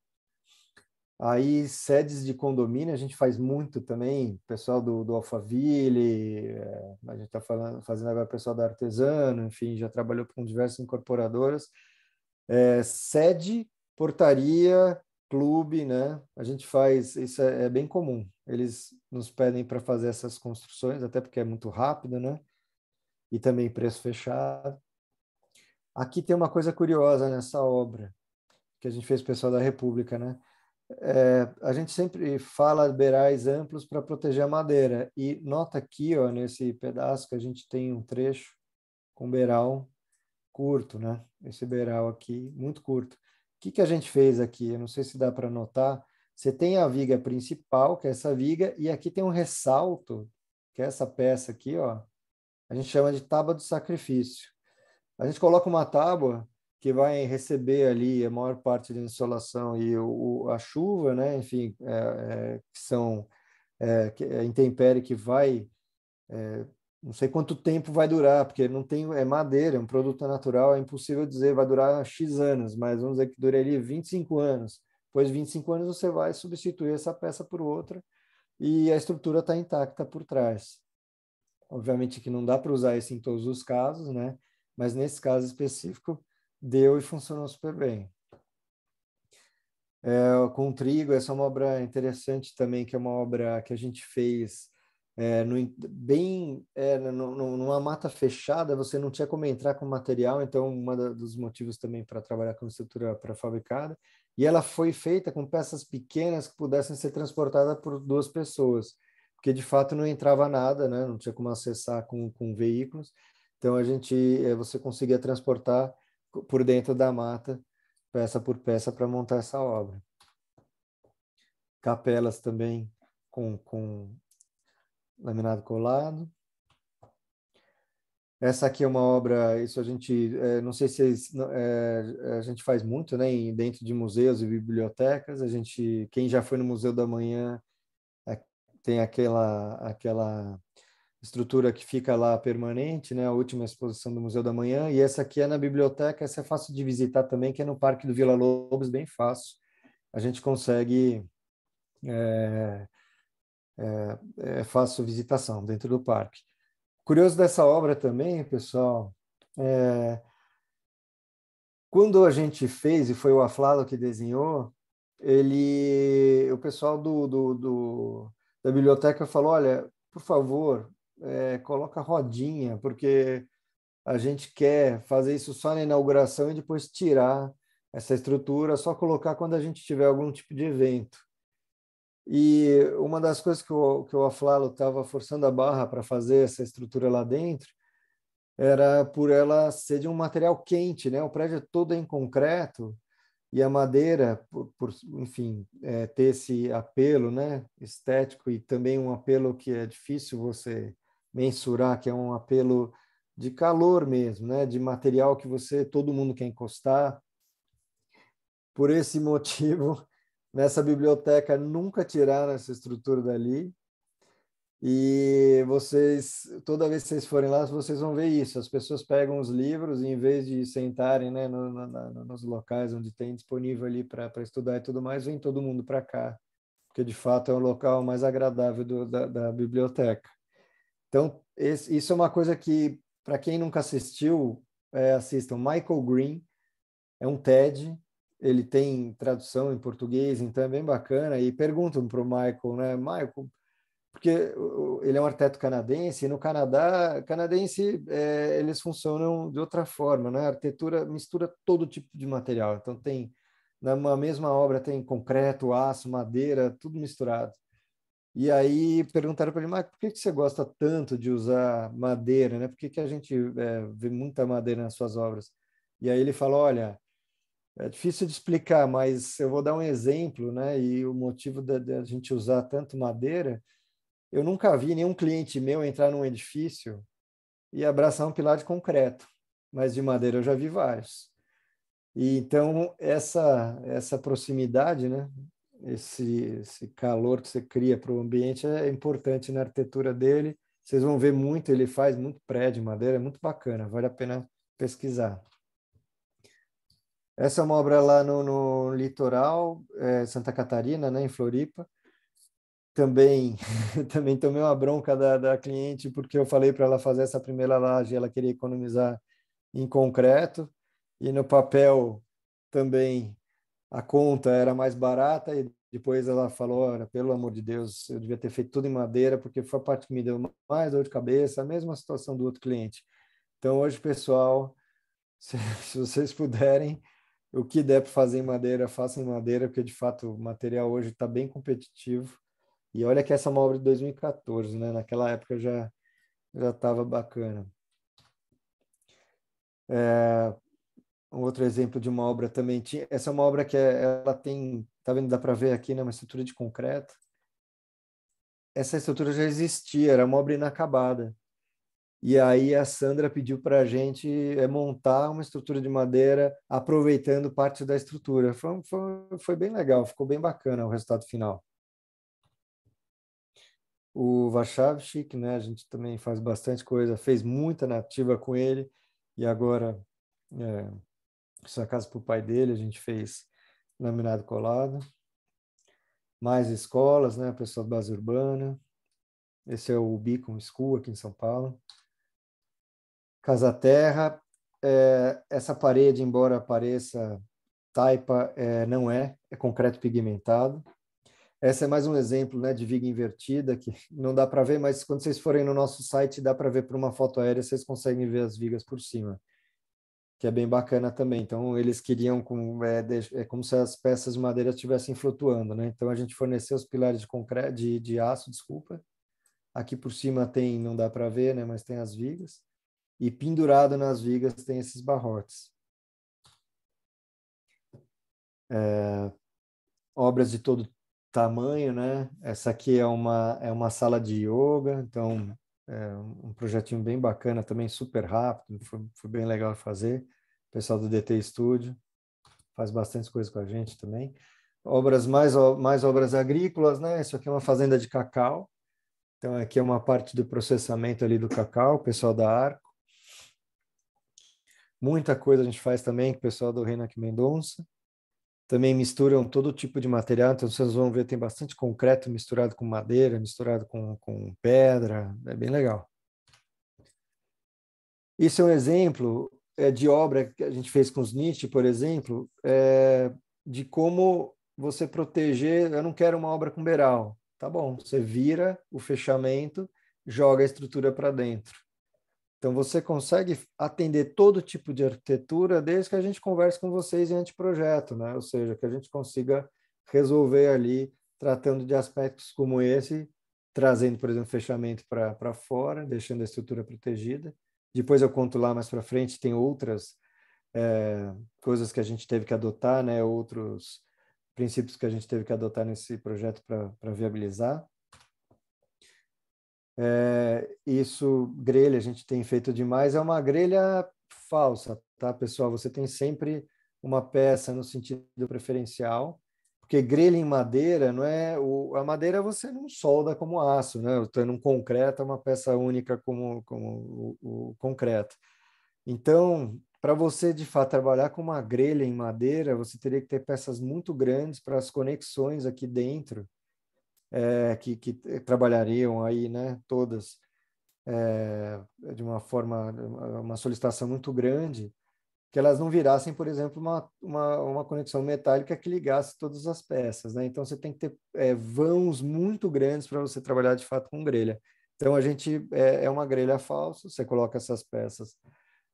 B: Aí, sedes de condomínio, a gente faz muito também, pessoal do, do Alphaville, é, a gente está fazendo agora pessoal da Artesano, enfim, já trabalhou com diversas incorporadoras. É, sede, portaria, clube, né? A gente faz, isso é, é bem comum. Eles nos pedem para fazer essas construções, até porque é muito rápido, né? E também preço fechado. Aqui tem uma coisa curiosa nessa obra que a gente fez pessoal da República, né? É, a gente sempre fala berais amplos para proteger a madeira e nota aqui, ó, nesse pedaço que a gente tem um trecho com beiral curto, né? Esse beiral aqui muito curto. O que que a gente fez aqui? Eu não sei se dá para notar. Você tem a viga principal, que é essa viga, e aqui tem um ressalto, que é essa peça aqui, ó. A gente chama de tábua do sacrifício a gente coloca uma tábua que vai receber ali a maior parte da insolação e o, a chuva, né? Enfim, é, é, que são é, que, é, intempérie que vai, é, não sei quanto tempo vai durar, porque não tem é madeira, é um produto natural, é impossível dizer vai durar x anos, mas vamos dizer que dure ali 25 anos. Depois de 25 anos você vai substituir essa peça por outra e a estrutura está intacta por trás. Obviamente que não dá para usar isso em todos os casos, né? mas nesse caso específico deu e funcionou super bem. É, com trigo, essa é uma obra interessante também, que é uma obra que a gente fez é, no, bem é, no, numa mata fechada, você não tinha como entrar com material, então um dos motivos também para trabalhar com estrutura pré-fabricada. E ela foi feita com peças pequenas que pudessem ser transportadas por duas pessoas, porque de fato não entrava nada, né? não tinha como acessar com, com veículos. Então a gente, eh, você conseguia transportar por dentro da mata, peça por peça, para montar essa obra. Capelas também com, com laminado colado. Essa aqui é uma obra, isso a gente, é, não sei se é, é, a gente faz muito, né, dentro de museus e bibliotecas. A gente, quem já foi no Museu da Manhã, é, tem aquela aquela estrutura que fica lá permanente, né? A última exposição do Museu da Manhã e essa aqui é na biblioteca, essa é fácil de visitar também, que é no Parque do Vila Lobos, bem fácil. A gente consegue é, é, é fácil visitação dentro do parque. Curioso dessa obra também, pessoal. É, quando a gente fez e foi o Aflado que desenhou, ele, o pessoal do, do, do, da biblioteca falou, olha, por favor, é, coloca rodinha, porque a gente quer fazer isso só na inauguração e depois tirar essa estrutura, só colocar quando a gente tiver algum tipo de evento. E uma das coisas que o, que o Aflalo estava forçando a barra para fazer essa estrutura lá dentro era por ela ser de um material quente, né? O prédio é todo em concreto e a madeira, por, por enfim, é, ter esse apelo, né? Estético e também um apelo que é difícil você mensurar, que é um apelo de calor mesmo, né? de material que você todo mundo quer encostar. Por esse *laughs* motivo, nessa biblioteca nunca tiraram essa estrutura dali. E vocês, toda vez que vocês forem lá, vocês vão ver isso. As pessoas pegam os livros e, em vez de sentarem né, no, no, nos locais onde tem disponível ali para estudar e tudo mais, vem todo mundo para cá, porque de fato é o local mais agradável do, da, da biblioteca. Então, esse, isso é uma coisa que, para quem nunca assistiu, é, assistam. Michael Green é um TED, ele tem tradução em português, então é bem bacana. E perguntam para o Michael, né? Michael, porque ele é um arquiteto canadense, e no Canadá, canadense, é, eles funcionam de outra forma, né? A arquitetura mistura todo tipo de material. Então, tem, na mesma obra, tem concreto, aço, madeira, tudo misturado. E aí perguntaram para ele, mas por que, que você gosta tanto de usar madeira, né? Por que, que a gente é, vê muita madeira nas suas obras? E aí ele falou, olha, é difícil de explicar, mas eu vou dar um exemplo, né? E o motivo da, da gente usar tanto madeira, eu nunca vi nenhum cliente meu entrar num edifício e abraçar um pilar de concreto, mas de madeira eu já vi vários. E então essa essa proximidade, né? esse, esse calor que você cria para o ambiente é importante na arquitetura dele. Vocês vão ver muito, ele faz muito prédio de madeira, é muito bacana, vale a pena pesquisar. Essa é uma obra lá no, no litoral, é, Santa Catarina, né, em Floripa. Também, *laughs* também tomei uma bronca da, da cliente, porque eu falei para ela fazer essa primeira laje, ela queria economizar em concreto, e no papel também a conta era mais barata e depois ela falou, olha, pelo amor de Deus, eu devia ter feito tudo em madeira porque foi a parte que me deu mais dor de cabeça, a mesma situação do outro cliente. Então hoje, pessoal, *laughs* se, se vocês puderem, o que der para fazer em madeira, façam em madeira, porque de fato o material hoje está bem competitivo. E olha que essa é uma obra de 2014, né? Naquela época já já estava bacana. É, um outro exemplo de uma obra também. Essa é uma obra que é, ela tem, tá vendo, dá para ver aqui, né, uma estrutura de concreto. Essa estrutura já existia, era uma obra inacabada. E aí a Sandra pediu para a gente eh, montar uma estrutura de madeira aproveitando parte da estrutura. Foi, foi, foi bem legal, ficou bem bacana o resultado final. O Vachavchik, né, a gente também faz bastante coisa, fez muita nativa com ele e agora é, Fiz a casa para o pai dele, a gente fez laminado colado. Mais escolas, né? Pessoal de base urbana. Esse é o Beacon School aqui em São Paulo. Casa Terra. É, essa parede, embora pareça taipa, é, não é, é concreto pigmentado. Essa é mais um exemplo né, de viga invertida, que não dá para ver, mas quando vocês forem no nosso site, dá para ver por uma foto aérea, vocês conseguem ver as vigas por cima que é bem bacana também. Então, eles queriam com, é, é, como se as peças de madeira estivessem flutuando, né? Então, a gente forneceu os pilares de concreto, de, de aço, desculpa. Aqui por cima tem, não dá para ver, né? Mas tem as vigas. E pendurado nas vigas tem esses barrotes. É, obras de todo tamanho, né? Essa aqui é uma, é uma sala de yoga, então é, um projetinho bem bacana também, super rápido, foi, foi bem legal fazer. O pessoal do DT Studio faz bastante coisa com a gente também. Obras mais, mais obras agrícolas, né? Isso aqui é uma fazenda de cacau. Então, aqui é uma parte do processamento ali do cacau, o pessoal da Arco. Muita coisa a gente faz também com o pessoal do Aqui Mendonça também misturam todo tipo de material, então vocês vão ver, tem bastante concreto misturado com madeira, misturado com, com pedra, é bem legal. Isso é um exemplo é, de obra que a gente fez com os Nietzsche, por exemplo, é, de como você proteger, eu não quero uma obra com beiral, tá bom, você vira o fechamento, joga a estrutura para dentro. Então, você consegue atender todo tipo de arquitetura desde que a gente converse com vocês em anteprojeto, né? ou seja, que a gente consiga resolver ali, tratando de aspectos como esse, trazendo, por exemplo, fechamento para fora, deixando a estrutura protegida. Depois eu conto lá mais para frente, tem outras é, coisas que a gente teve que adotar, né? outros princípios que a gente teve que adotar nesse projeto para viabilizar. É, isso, grelha, a gente tem feito demais, é uma grelha falsa, tá, pessoal? Você tem sempre uma peça no sentido preferencial, porque grelha em madeira não é o, a madeira você não solda como aço, né? Tendo um concreto é uma peça única como, como o, o concreto. Então, para você de fato trabalhar com uma grelha em madeira, você teria que ter peças muito grandes para as conexões aqui dentro é, que, que, eh, trabalhariam aí, né, todas é, de uma forma, uma solicitação muito grande, que elas não virassem, por exemplo, uma, uma, uma conexão metálica que ligasse todas as peças, né? Então você tem que ter é, vãos muito grandes para você trabalhar de fato com grelha. Então a gente é, é uma grelha falsa, você coloca essas peças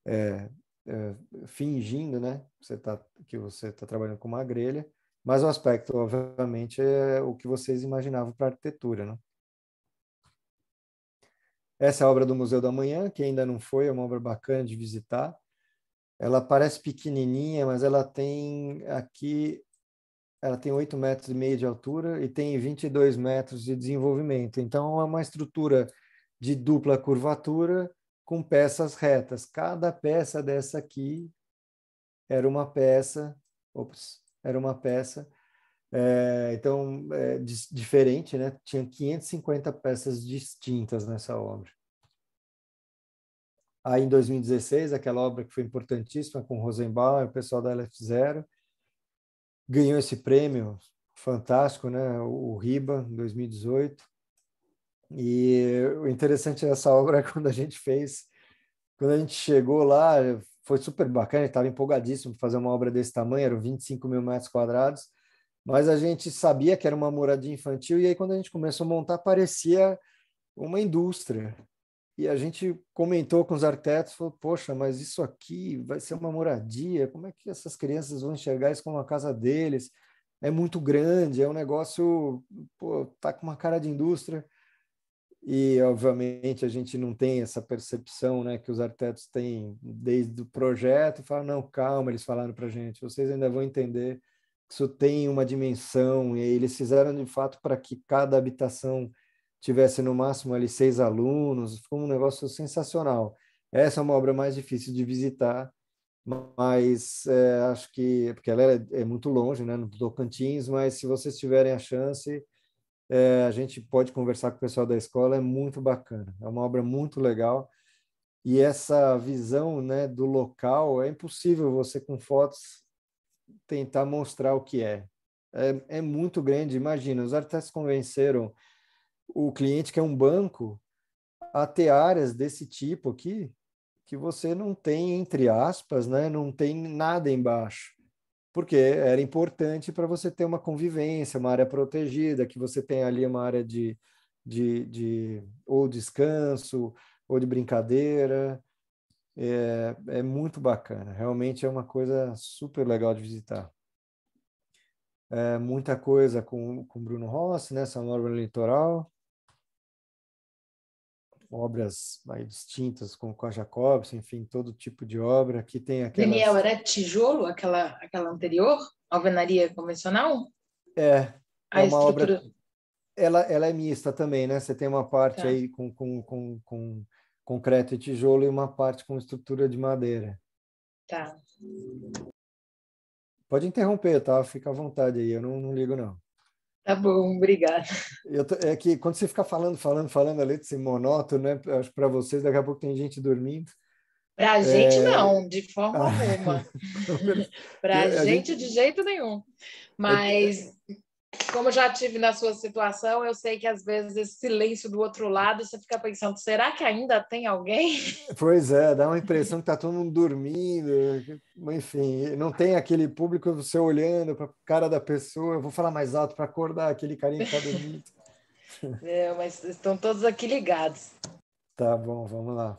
B: é, é, fingindo, né? Você tá, que você está trabalhando com uma grelha mas o aspecto, obviamente, é o que vocês imaginavam para arquitetura, né? Essa é a obra do Museu da Manhã, que ainda não foi, é uma obra bacana de visitar. Ela parece pequenininha, mas ela tem aqui, ela tem 8 metros e meio de altura e tem 22 metros de desenvolvimento. Então, é uma estrutura de dupla curvatura com peças retas. Cada peça dessa aqui era uma peça, ops, era uma peça. É, então, é, diferente, né? Tinha 550 peças distintas nessa obra. Aí, em 2016, aquela obra que foi importantíssima com Rosenbaum o pessoal da LF0, ganhou esse prêmio fantástico, né? O Riba, em 2018. E o interessante dessa *laughs* obra é quando a gente fez, quando a gente chegou lá, foi super bacana, estava empolgadíssimo fazer uma obra desse tamanho, eram 25 mil metros quadrados, mas a gente sabia que era uma moradia infantil, e aí quando a gente começou a montar, parecia uma indústria. E a gente comentou com os arquitetos, falou, poxa, mas isso aqui vai ser uma moradia, como é que essas crianças vão enxergar isso como a casa deles? É muito grande, é um negócio, pô, tá com uma cara de indústria e obviamente a gente não tem essa percepção né, que os arquitetos têm desde o projeto, falam, não, calma, eles falaram para a gente, vocês ainda vão entender que isso tem uma dimensão, e eles fizeram de fato para que cada habitação tivesse no máximo ali seis alunos, foi um negócio sensacional. Essa é uma obra mais difícil de visitar, mas é, acho que, porque ela é, é muito longe, né, no Tocantins, mas se vocês tiverem a chance, é, a gente pode conversar com o pessoal da escola, é muito bacana, é uma obra muito legal. E essa visão né, do local, é impossível você com fotos tentar mostrar o que é. É, é muito grande, imagina, os artistas convenceram o cliente que é um banco a ter áreas desse tipo aqui que você não tem entre aspas, né? Não tem nada embaixo porque era importante para você ter uma convivência, uma área protegida, que você tem ali uma área de, de, de ou descanso, ou de brincadeira. É, é muito bacana, realmente é uma coisa super legal de visitar. É, muita coisa com, com Bruno Rossi, né? São Litoral obras mais distintas, com o Jacobson, enfim, todo tipo de obra. que tem aquela. Daniel,
A: era tijolo aquela, aquela anterior? Alvenaria convencional?
B: É. é a é uma estrutura... obra. Ela, ela é mista também, né? Você tem uma parte tá. aí com, com, com, com concreto e tijolo e uma parte com estrutura de madeira. Tá. Pode interromper, tá? Fica à vontade aí, eu não, não ligo, não. Tá bom, obrigada. Tô, é que quando você fica falando, falando, falando, a letra assim, monótono, né? Acho para vocês, daqui a pouco tem gente dormindo. Para a gente, é... não, de
A: forma ah, alguma.
B: *laughs* Para *laughs* a gente,
A: gente, de jeito nenhum. É Mas como já tive na sua situação, eu sei que às vezes esse silêncio do outro lado, você fica pensando, será que ainda tem alguém?
B: *laughs* Pois é, dá uma impressão que está todo mundo dormindo, enfim, não tem aquele público você olhando para a cara da pessoa, eu vou falar mais alto para acordar aquele carinha que está dormindo.
A: *laughs* é, mas estão todos aqui ligados.
B: Tá bom, vamos lá.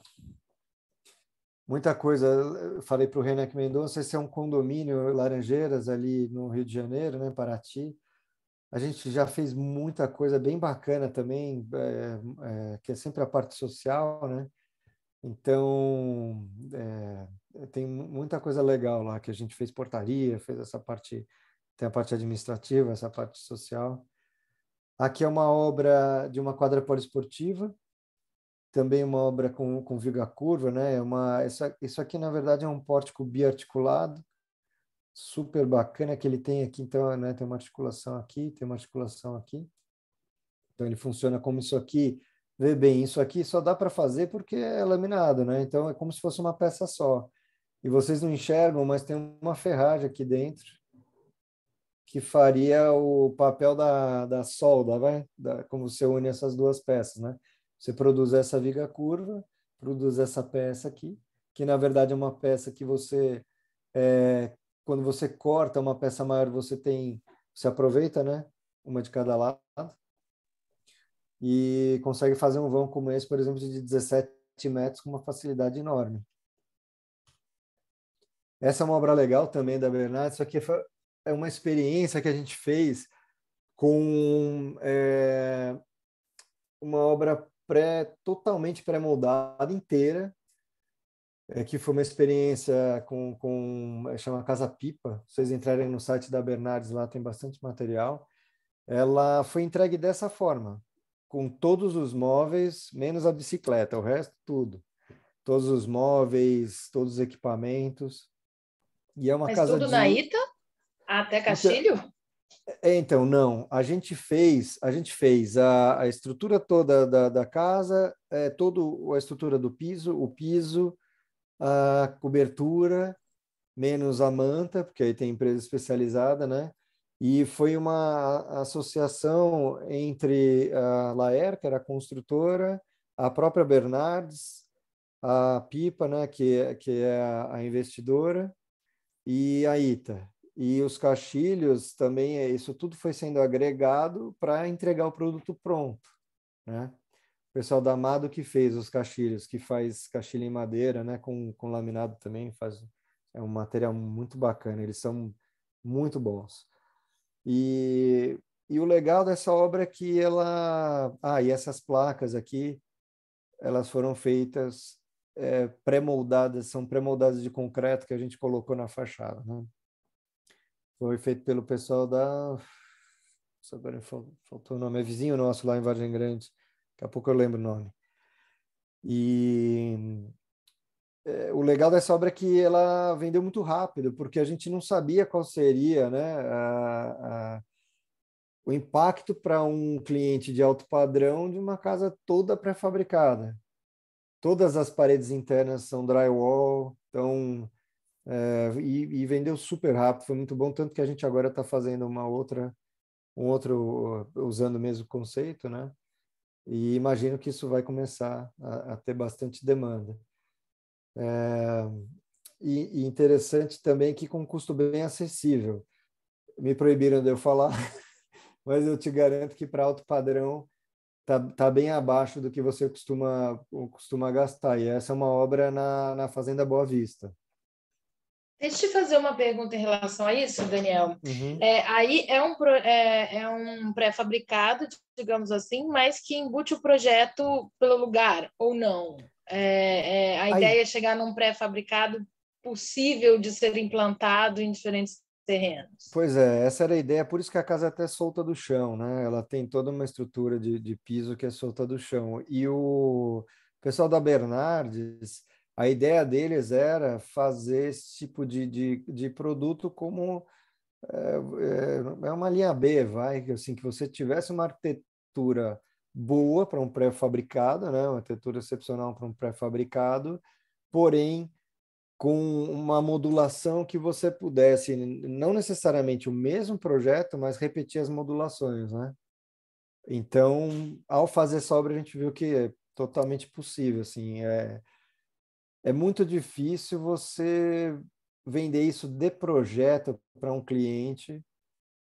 B: Muita coisa, eu falei para o Renan Mendonça, esse é um condomínio Laranjeiras ali no Rio de Janeiro, né, Paraty. A gente já fez muita coisa bem bacana também, é, é, que é sempre a parte social, né? Então, é, tem muita coisa legal lá que a gente fez portaria, fez essa parte, tem a parte administrativa, essa parte social. Aqui é uma obra de uma quadra poliesportiva, também uma obra com, com viga curva, né? É uma, essa, isso aqui, na verdade, é um pórtico biarticulado, super bacana que ele tem aqui, então, né, tem uma articulação aqui, tem uma articulação aqui. Então, ele funciona como isso aqui. Vê bem, isso aqui só dá para fazer porque é laminado, né? Então, é como se fosse uma peça só. E vocês não enxergam, mas tem uma ferragem aqui dentro que faria o papel da, da solda, vai? Né? Da, como você une essas duas peças, né? Você produz essa viga curva, produz essa peça aqui, que na verdade é uma peça que você é, quando você corta uma peça maior, você tem, você aproveita, né? Uma de cada lado e consegue fazer um vão como esse, por exemplo, de 17 metros com uma facilidade enorme. Essa é uma obra legal também da Bernardo, só que é uma experiência que a gente fez com é, uma obra pré, totalmente pré-moldada inteira é, que foi uma experiência com, com é, chama Casa Pipa. Se Vocês entrarem no site da Bernardes, lá tem bastante material. Ela foi entregue dessa forma, com todos os móveis, menos a bicicleta, o resto tudo. Todos os móveis, todos os equipamentos. E é uma Mas casa tudo de... na Ita?
A: Até então, Castilho?
B: Então, então, não. A gente fez, a gente fez a, a estrutura toda da, da casa, é, toda a estrutura do piso, o piso, a cobertura, menos a manta, porque aí tem empresa especializada, né? E foi uma associação entre a Laer, que era a construtora, a própria Bernardes, a Pipa, né, que, é, que é a investidora, e a ITA. E os caixilhos também, isso tudo foi sendo agregado para entregar o produto pronto. Né? O pessoal da Amado que fez os caixilhos, que faz caixilha em madeira, né? Com, com laminado também, faz é um material muito bacana, eles são muito bons. E, e o legal dessa obra é que ela... Ah, e essas placas aqui, elas foram feitas é, pré-moldadas, são pré-moldadas de concreto que a gente colocou na fachada. Né? Foi feito pelo pessoal da... Agora faltou o nome, é vizinho nosso lá em Vargem Grande. Daqui a pouco eu lembro o nome. E é, o legal dessa obra é que ela vendeu muito rápido, porque a gente não sabia qual seria né, a, a, o impacto para um cliente de alto padrão de uma casa toda pré-fabricada. Todas as paredes internas são drywall, então é, e, e, vendeu super rápido, foi muito bom, tanto que a gente agora está fazendo uma outra, um outro, usando o mesmo conceito, né? e imagino que isso vai começar a, a ter bastante demanda. É, e, e, interessante também que com um custo bem acessível. Me proibiram de eu falar, *laughs* mas eu te garanto que para alto padrão tá, tá bem abaixo do que você costuma, costuma gastar. E essa é uma obra na, na Fazenda Boa Vista.
A: Deixa eu te fazer uma pergunta em relação a isso, Daniel. Uhum. É, aí é um, é, é um pré-fabricado, digamos assim, mas que embute o projeto pelo lugar, ou não? É, é, a aí... ideia é chegar num pré-fabricado possível de ser implantado em diferentes terrenos.
B: Pois é, essa era a ideia, por isso que a casa é até solta do chão, né? Ela tem toda uma estrutura de, de piso que é solta do chão. E o pessoal da Bernardes a ideia deles era fazer esse tipo de, de, de produto como eh, é, é, uma linha B, vai, assim, que você tivesse uma arquitetura boa para um pré-fabricado, né, uma arquitetura excepcional para um pré-fabricado, porém com uma modulação que você pudesse, não necessariamente o mesmo projeto, mas repetir as modulações, né? Então, ao fazer essa obra, a gente viu que é totalmente possível, assim, é, é muito difícil você vender isso de projeto para um cliente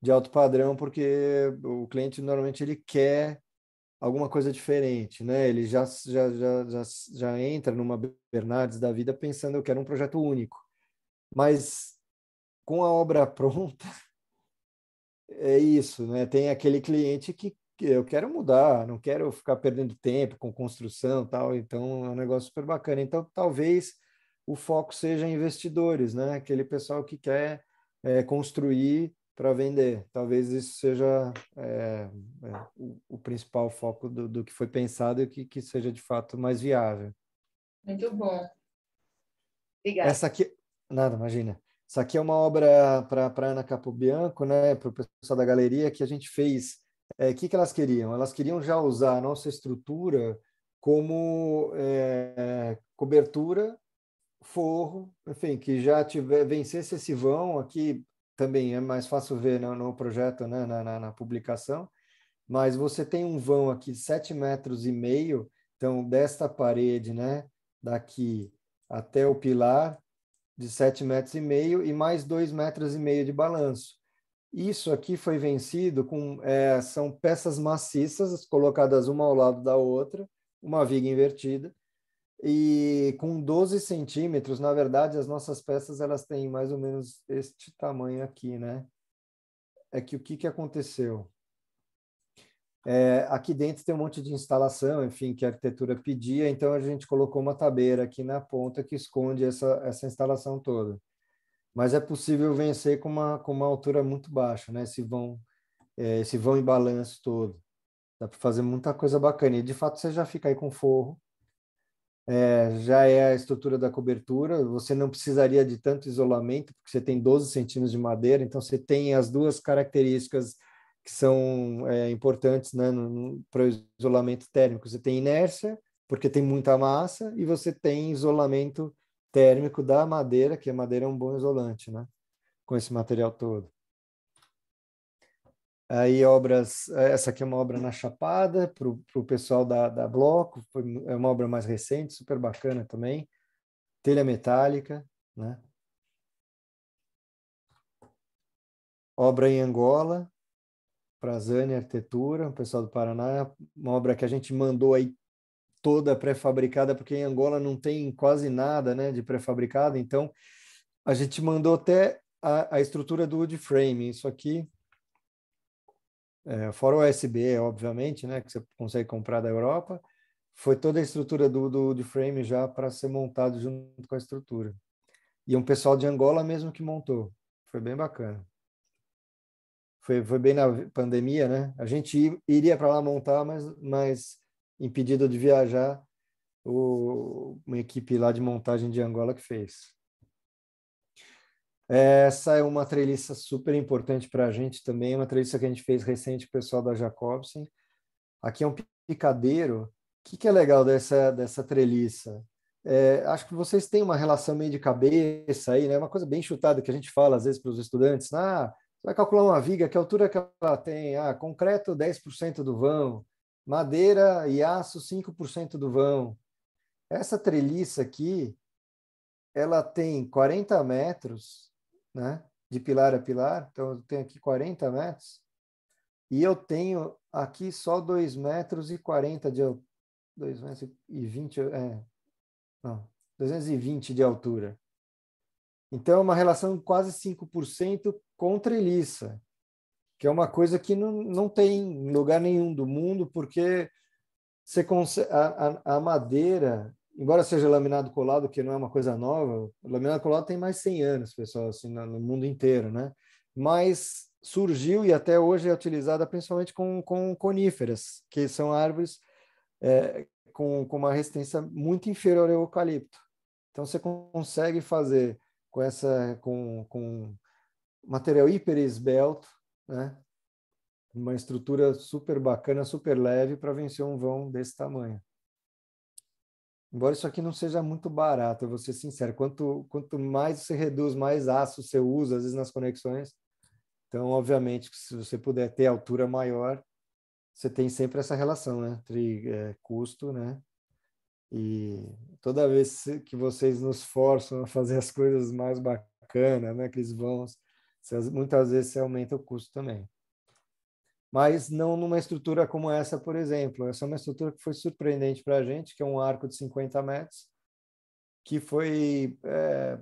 B: de alto padrão, porque o cliente normalmente ele quer alguma coisa diferente, né? Ele já, já, já, já, já entra numa Bernardes da vida pensando eu quero um projeto único. Mas com a obra *laughs* pronta, é isso, né? Tem aquele cliente que eu quero mudar, não quero ficar perdendo tempo com construção tal, então é um negócio super bacana. Então, talvez o foco seja investidores, né? Aquele pessoal que quer é, construir para vender. Talvez isso seja é, é, o, o, principal foco do, do, que foi pensado e que, que seja de fato mais viável.
A: Muito bom. Obrigada. Essa
B: aqui, nada, imagina. Essa aqui é uma obra para Ana Capobianco, né? Para o pessoal da galeria que a gente fez o é, que, que elas queriam? Elas queriam já usar a nossa estrutura como é, cobertura, forro, enfim, que já tiver, vencesse esse vão, aqui também é mais fácil ver no, no projeto, né, na, na, na, publicação, mas você tem um vão aqui de metros e meio, então desta parede, né, daqui até o pilar, de 7,5 metros e meio e mais 2,5 metros e meio de balanço. Isso aqui foi vencido com é, são peças maciças colocadas uma ao lado da outra, uma viga invertida e com 12 centímetros. Na verdade, as nossas peças elas têm mais ou menos este tamanho aqui, né? É que o que que aconteceu? É, aqui dentro tem um monte de instalação, enfim, que a arquitetura pedia, então a gente colocou uma tabeira aqui na ponta que esconde essa, essa instalação toda mas é possível vencer com uma, com uma altura muito baixa, né? Esse vão, é, esse vão em balanço todo. Dá para fazer muita coisa bacana. E de fato você já fica aí com forro. É, já é a estrutura da cobertura. Você não precisaria de tanto isolamento, porque você tem 12 centímetros de madeira, então você tem as duas características que são é, importantes né, para o isolamento térmico. Você tem inércia, porque tem muita massa, e você tem isolamento térmico térmico da madeira, que a madeira é um bom isolante, né? Com esse material todo. Aí obras, essa aqui é uma obra na Chapada, para o pessoal da, da Bloco, foi, é uma obra mais recente, super bacana também. Telha metálica, né? Obra em Angola, para Zane Arquitetura, o pessoal do Paraná, uma obra que a gente mandou aí toda pré-fabricada, porque em Angola não tem quase nada né, de pré-fabricado, então a gente mandou até a, a estrutura do wood frame, isso aqui, é, fora o USB, obviamente, né, que você consegue comprar da Europa, foi toda a estrutura do, do wood frame já para ser montado junto com a estrutura. E um pessoal de Angola mesmo que montou, foi bem bacana foi, foi bem na pandemia, né? A gente iria para lá montar, mas, mas impedido de viajar, o, uma equipe lá de montagem de Angola que fez. Essa é uma treliça super importante para a gente também, uma treliça que a gente fez recente, pessoal da Jacobsen. Aqui é um picadeiro. O que, que é legal dessa, dessa treliça? É, acho que vocês têm uma relação meio de cabeça aí, né? É uma coisa bem chutada que a gente fala às vezes para os estudantes. Ah, você vai calcular uma viga, que altura que ela tem? Ah, concreto 10% do vão madeira e aço 5% do vão. Essa treliça aqui, ela tem 40 metros, né? De pilar a pilar, então eu tenho aqui 40 metros, e eu tenho aqui só 2 metros e 40 de altura. 2 é, não, 220 de altura. Então, é uma relação quase 5% com treliça que é uma coisa que não, não tem em lugar nenhum do mundo, porque você consegue, a, a, a, madeira, embora seja laminado colado, que não é uma coisa nova, laminado colado tem mais 100 anos, pessoal, assim, no, mundo inteiro, né? Mas surgiu e até hoje é utilizada principalmente com, com coníferas, que são árvores é, com, com uma resistência muito inferior ao eucalipto. Então você consegue fazer com essa com, com material hiper esbelto né? Uma estrutura super bacana, super leve para vencer um vão desse tamanho. Embora isso aqui não seja muito barato, eu vou ser sincero. Quanto, quanto mais você reduz, mais aço você usa, às vezes nas conexões. Então, obviamente, se você puder ter altura maior, você tem sempre essa relação né? entre é, custo, né? E toda vez que vocês nos forçam a fazer as coisas mais bacanas, né? Aqueles vãos muitas vezes você aumenta o custo também. Mas não numa estrutura como essa, por exemplo. Essa é uma estrutura que foi surpreendente para a gente, que é um arco de 50 metros, que foi, é,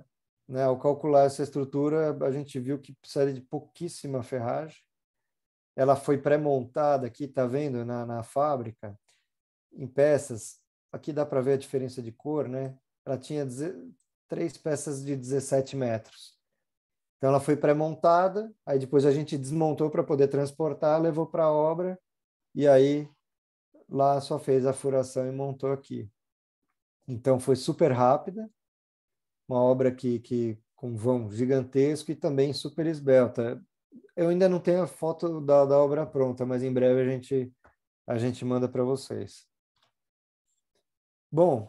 B: né, ao calcular essa estrutura, a gente viu que precisaria de pouquíssima ferragem. Ela foi pré-montada aqui, está vendo, na, na fábrica, em peças. Aqui dá para ver a diferença de cor, né? Ela tinha três peças de 17 metros então ela foi pré-montada, aí depois a gente desmontou para poder transportar, levou para a obra e aí lá só fez a furação e montou aqui. Então foi super rápida, uma obra que, que com vão gigantesco e também super esbelta. Eu ainda não tenho a foto da, da obra pronta, mas em breve a gente a gente manda para vocês. Bom,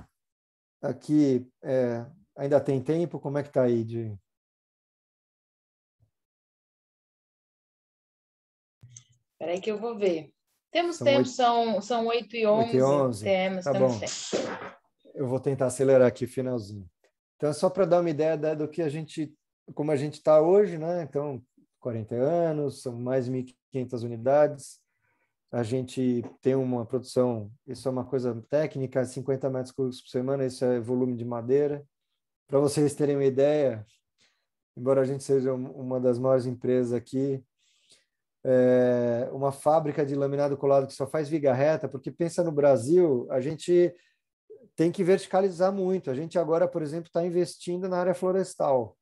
B: aqui é, ainda tem tempo. Como é que está aí de
A: Espera aí que eu vou ver. Temos são tempo, 8... são, são 8 e 11. 8
B: e 11. Temos, tá temos bom.
C: tempo.
B: Eu vou tentar acelerar aqui, finalzinho. Então, é só para dar uma ideia da, né, do que a gente, como a gente está hoje, né? Então, 40 anos, são mais de 1.500 unidades. A gente tem uma produção, isso é uma coisa técnica, 50 metros cúbicos por semana, isso é volume de madeira. Para vocês terem uma ideia, embora a gente seja uma das maiores empresas aqui, é, uma fábrica de laminado colado que só faz viga reta, porque pensa no Brasil, a gente tem que verticalizar muito. A gente agora, por exemplo, está investindo na área florestal,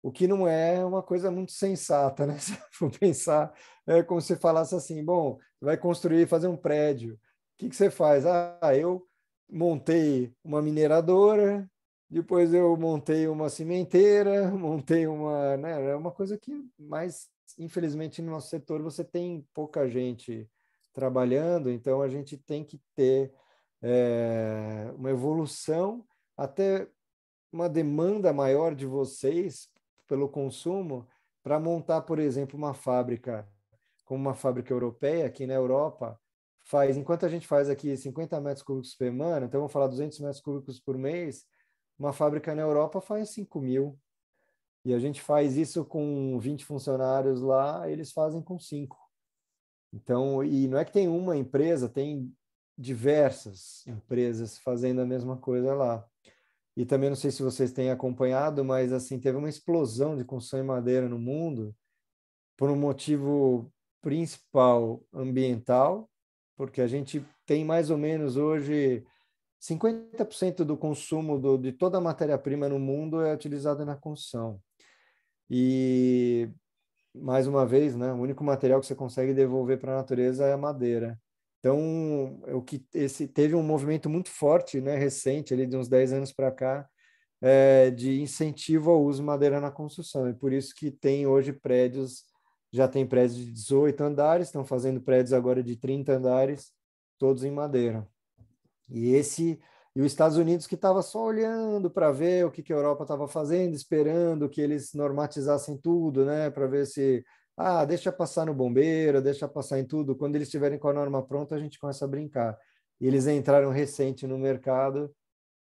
B: o que não é uma coisa muito sensata, né? *laughs* Se for pensar, é como se falasse assim: bom, vai construir, fazer um prédio, o que, que você faz? Ah, eu montei uma mineradora, depois eu montei uma cimenteira, *laughs* montei uma, né, é uma coisa que mais infelizmente, no nosso setor você tem pouca gente trabalhando, então a gente tem que ter é, uma evolução, até uma demanda maior de vocês pelo consumo, para montar, por exemplo, uma fábrica, como uma fábrica europeia, aqui na Europa, faz, enquanto a gente faz aqui 50 metros cúbicos por semana, então vamos falar 200 metros cúbicos por mês, uma fábrica na Europa faz 5 mil, e a gente faz isso com 20 funcionários lá, eles fazem com 5. Então, e não é que tem uma empresa, tem diversas empresas fazendo a mesma coisa lá. E também não sei se vocês têm acompanhado, mas assim, teve uma explosão de construção em madeira no mundo por um motivo principal ambiental, porque a gente tem mais ou menos hoje 50% do consumo do, de toda a matéria-prima no mundo é utilizada na construção. E mais uma vez, né, o único material que você consegue devolver para a natureza é a madeira. Então, o que esse teve um movimento muito forte, né, recente, ali de uns 10 anos para cá, é, de incentivo ao uso de madeira na construção. E por isso que tem hoje prédios, já tem prédios de 18 andares, estão fazendo prédios agora de 30 andares, todos em madeira. E esse e os Estados Unidos que estava só olhando para ver o que, que a Europa estava fazendo, esperando que eles normatizassem tudo, né? Para ver se, ah, deixa passar no bombeiro, deixa passar em tudo. Quando eles estiverem com a norma pronta, a gente começa a brincar. E eles entraram recente no mercado,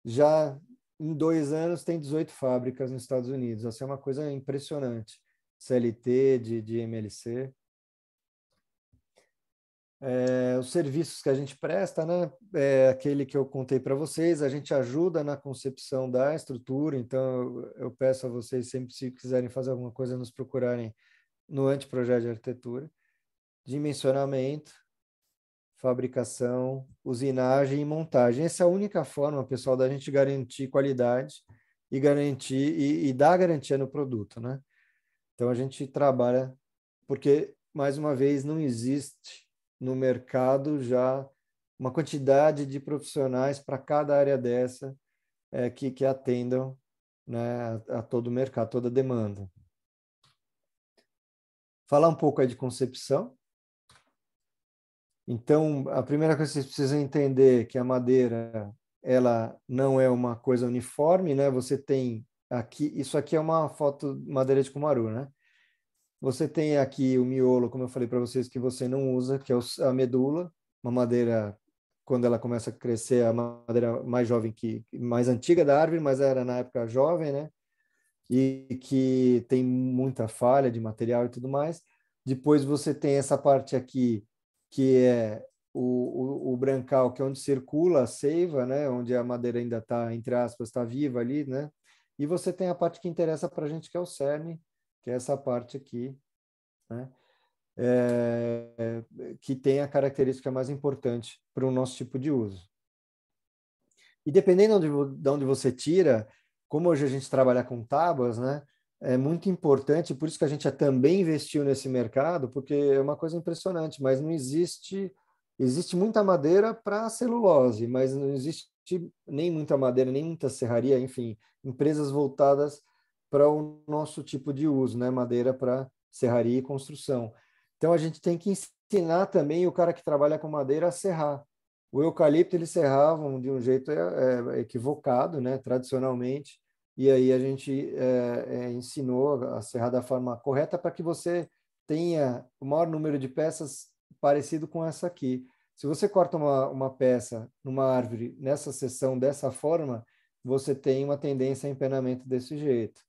B: já em dois anos tem 18 fábricas nos Estados Unidos. assim, é uma coisa impressionante. CLT, de, de MLC é, os serviços que a gente presta, né? É aquele que eu contei para vocês, a gente ajuda na concepção da estrutura, então eu, peço a vocês sempre se quiserem fazer alguma coisa, nos procurarem no anteprojeto de arquitetura. Dimensionamento, fabricação, usinagem e montagem. Essa é a única forma, pessoal, da gente garantir qualidade e garantir e, e dar garantia no produto, né? Então a gente trabalha porque mais uma vez não existe no mercado já uma quantidade de profissionais para cada área dessa é, que, que atendam né, a, a todo o mercado, toda a demanda. Falar um pouco aí de concepção. Então, a primeira coisa que vocês precisam entender é que a madeira ela não é uma coisa uniforme, né? Você tem aqui, isso aqui é uma foto madeira de cumaru, né? Você tem aqui o miolo, como eu falei para vocês, que você não usa, que é a medula, uma madeira quando ela começa a crescer, a madeira mais jovem que mais antiga da árvore, mas era na época jovem, né? E que tem muita falha de material e tudo mais. Depois você tem essa parte aqui que é o, o, o brancal, que é onde circula a seiva, né? Onde a madeira ainda está entre aspas está viva ali, né? E você tem a parte que interessa para a gente, que é o cerne, que é essa parte aqui, né? É, que tem a característica mais importante para o nosso tipo de uso. E dependendo de onde, você tira, como hoje a gente trabalha com tábuas, né? É muito importante, por isso que a gente também investiu nesse mercado, porque é uma coisa impressionante, mas não existe existe muita madeira para celulose, mas não existe nem muita madeira, nem muita serraria, enfim, empresas voltadas para o nosso tipo de uso, né? Madeira para serraria e construção. Então a gente tem que ensinar também o cara que trabalha com madeira a serrar. O eucalipto eles serravam de um jeito é, é, é equivocado, né? Tradicionalmente. E aí a gente é, é, ensinou a serrar da forma correta para que você tenha o maior número de peças parecido com essa aqui. Se você corta uma, uma peça numa árvore nessa seção dessa forma, você tem uma tendência a empenamento desse jeito.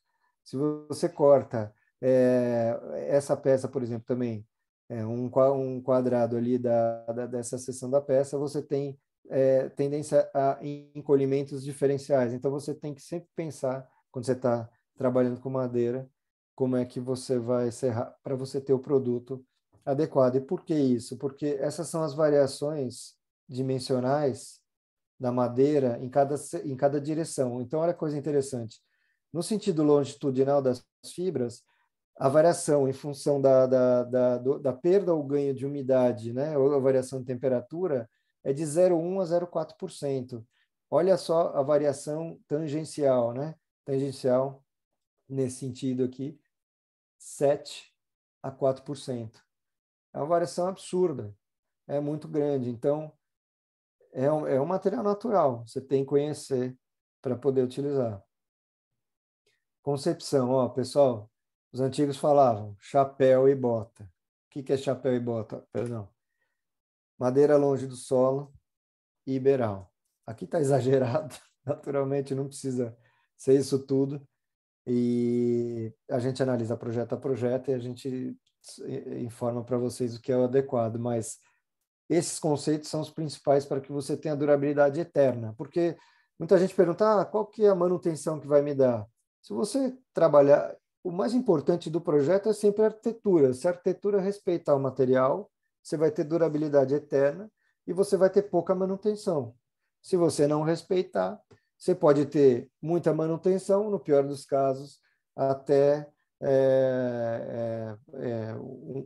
B: Se você corta é, essa peça, por exemplo, também, é, um, um quadrado ali da, da, dessa seção da peça, você tem é, tendência a encolhimentos diferenciais. Então, você tem que sempre pensar, quando você está trabalhando com madeira, como é que você vai serrar para você ter o produto adequado. E por que isso? Porque essas são as variações dimensionais da madeira em cada, em cada direção. Então, olha a coisa interessante. No sentido longitudinal das fibras, a variação em função da, da, da, da perda ou ganho de umidade, né, ou a variação de temperatura, é de 0,1 a 0,4%. Olha só a variação tangencial, né? Tangencial, nesse sentido aqui, 7 a 4%. É uma variação absurda, é muito grande. Então, é um, é um material natural, você tem que conhecer para poder utilizar concepção. Ó, pessoal, os antigos falavam chapéu e bota. O que, que é chapéu e bota? Perdão. Madeira longe do solo e iberal. Aqui está *laughs* exagerado, naturalmente não precisa ser isso tudo. E a gente analisa projeto a projeto e a gente informa para vocês o que é o adequado, mas esses conceitos são os principais para que você tenha durabilidade eterna, porque muita gente pergunta, ah, qual que é a manutenção que vai me dar? Se você trabalhar, o mais importante do projeto é sempre a arquitetura. Se a arquitetura respeitar o material, você vai ter durabilidade eterna e você vai ter pouca manutenção. Se você não respeitar, você pode ter muita manutenção, no pior dos casos, até é, é, é, um,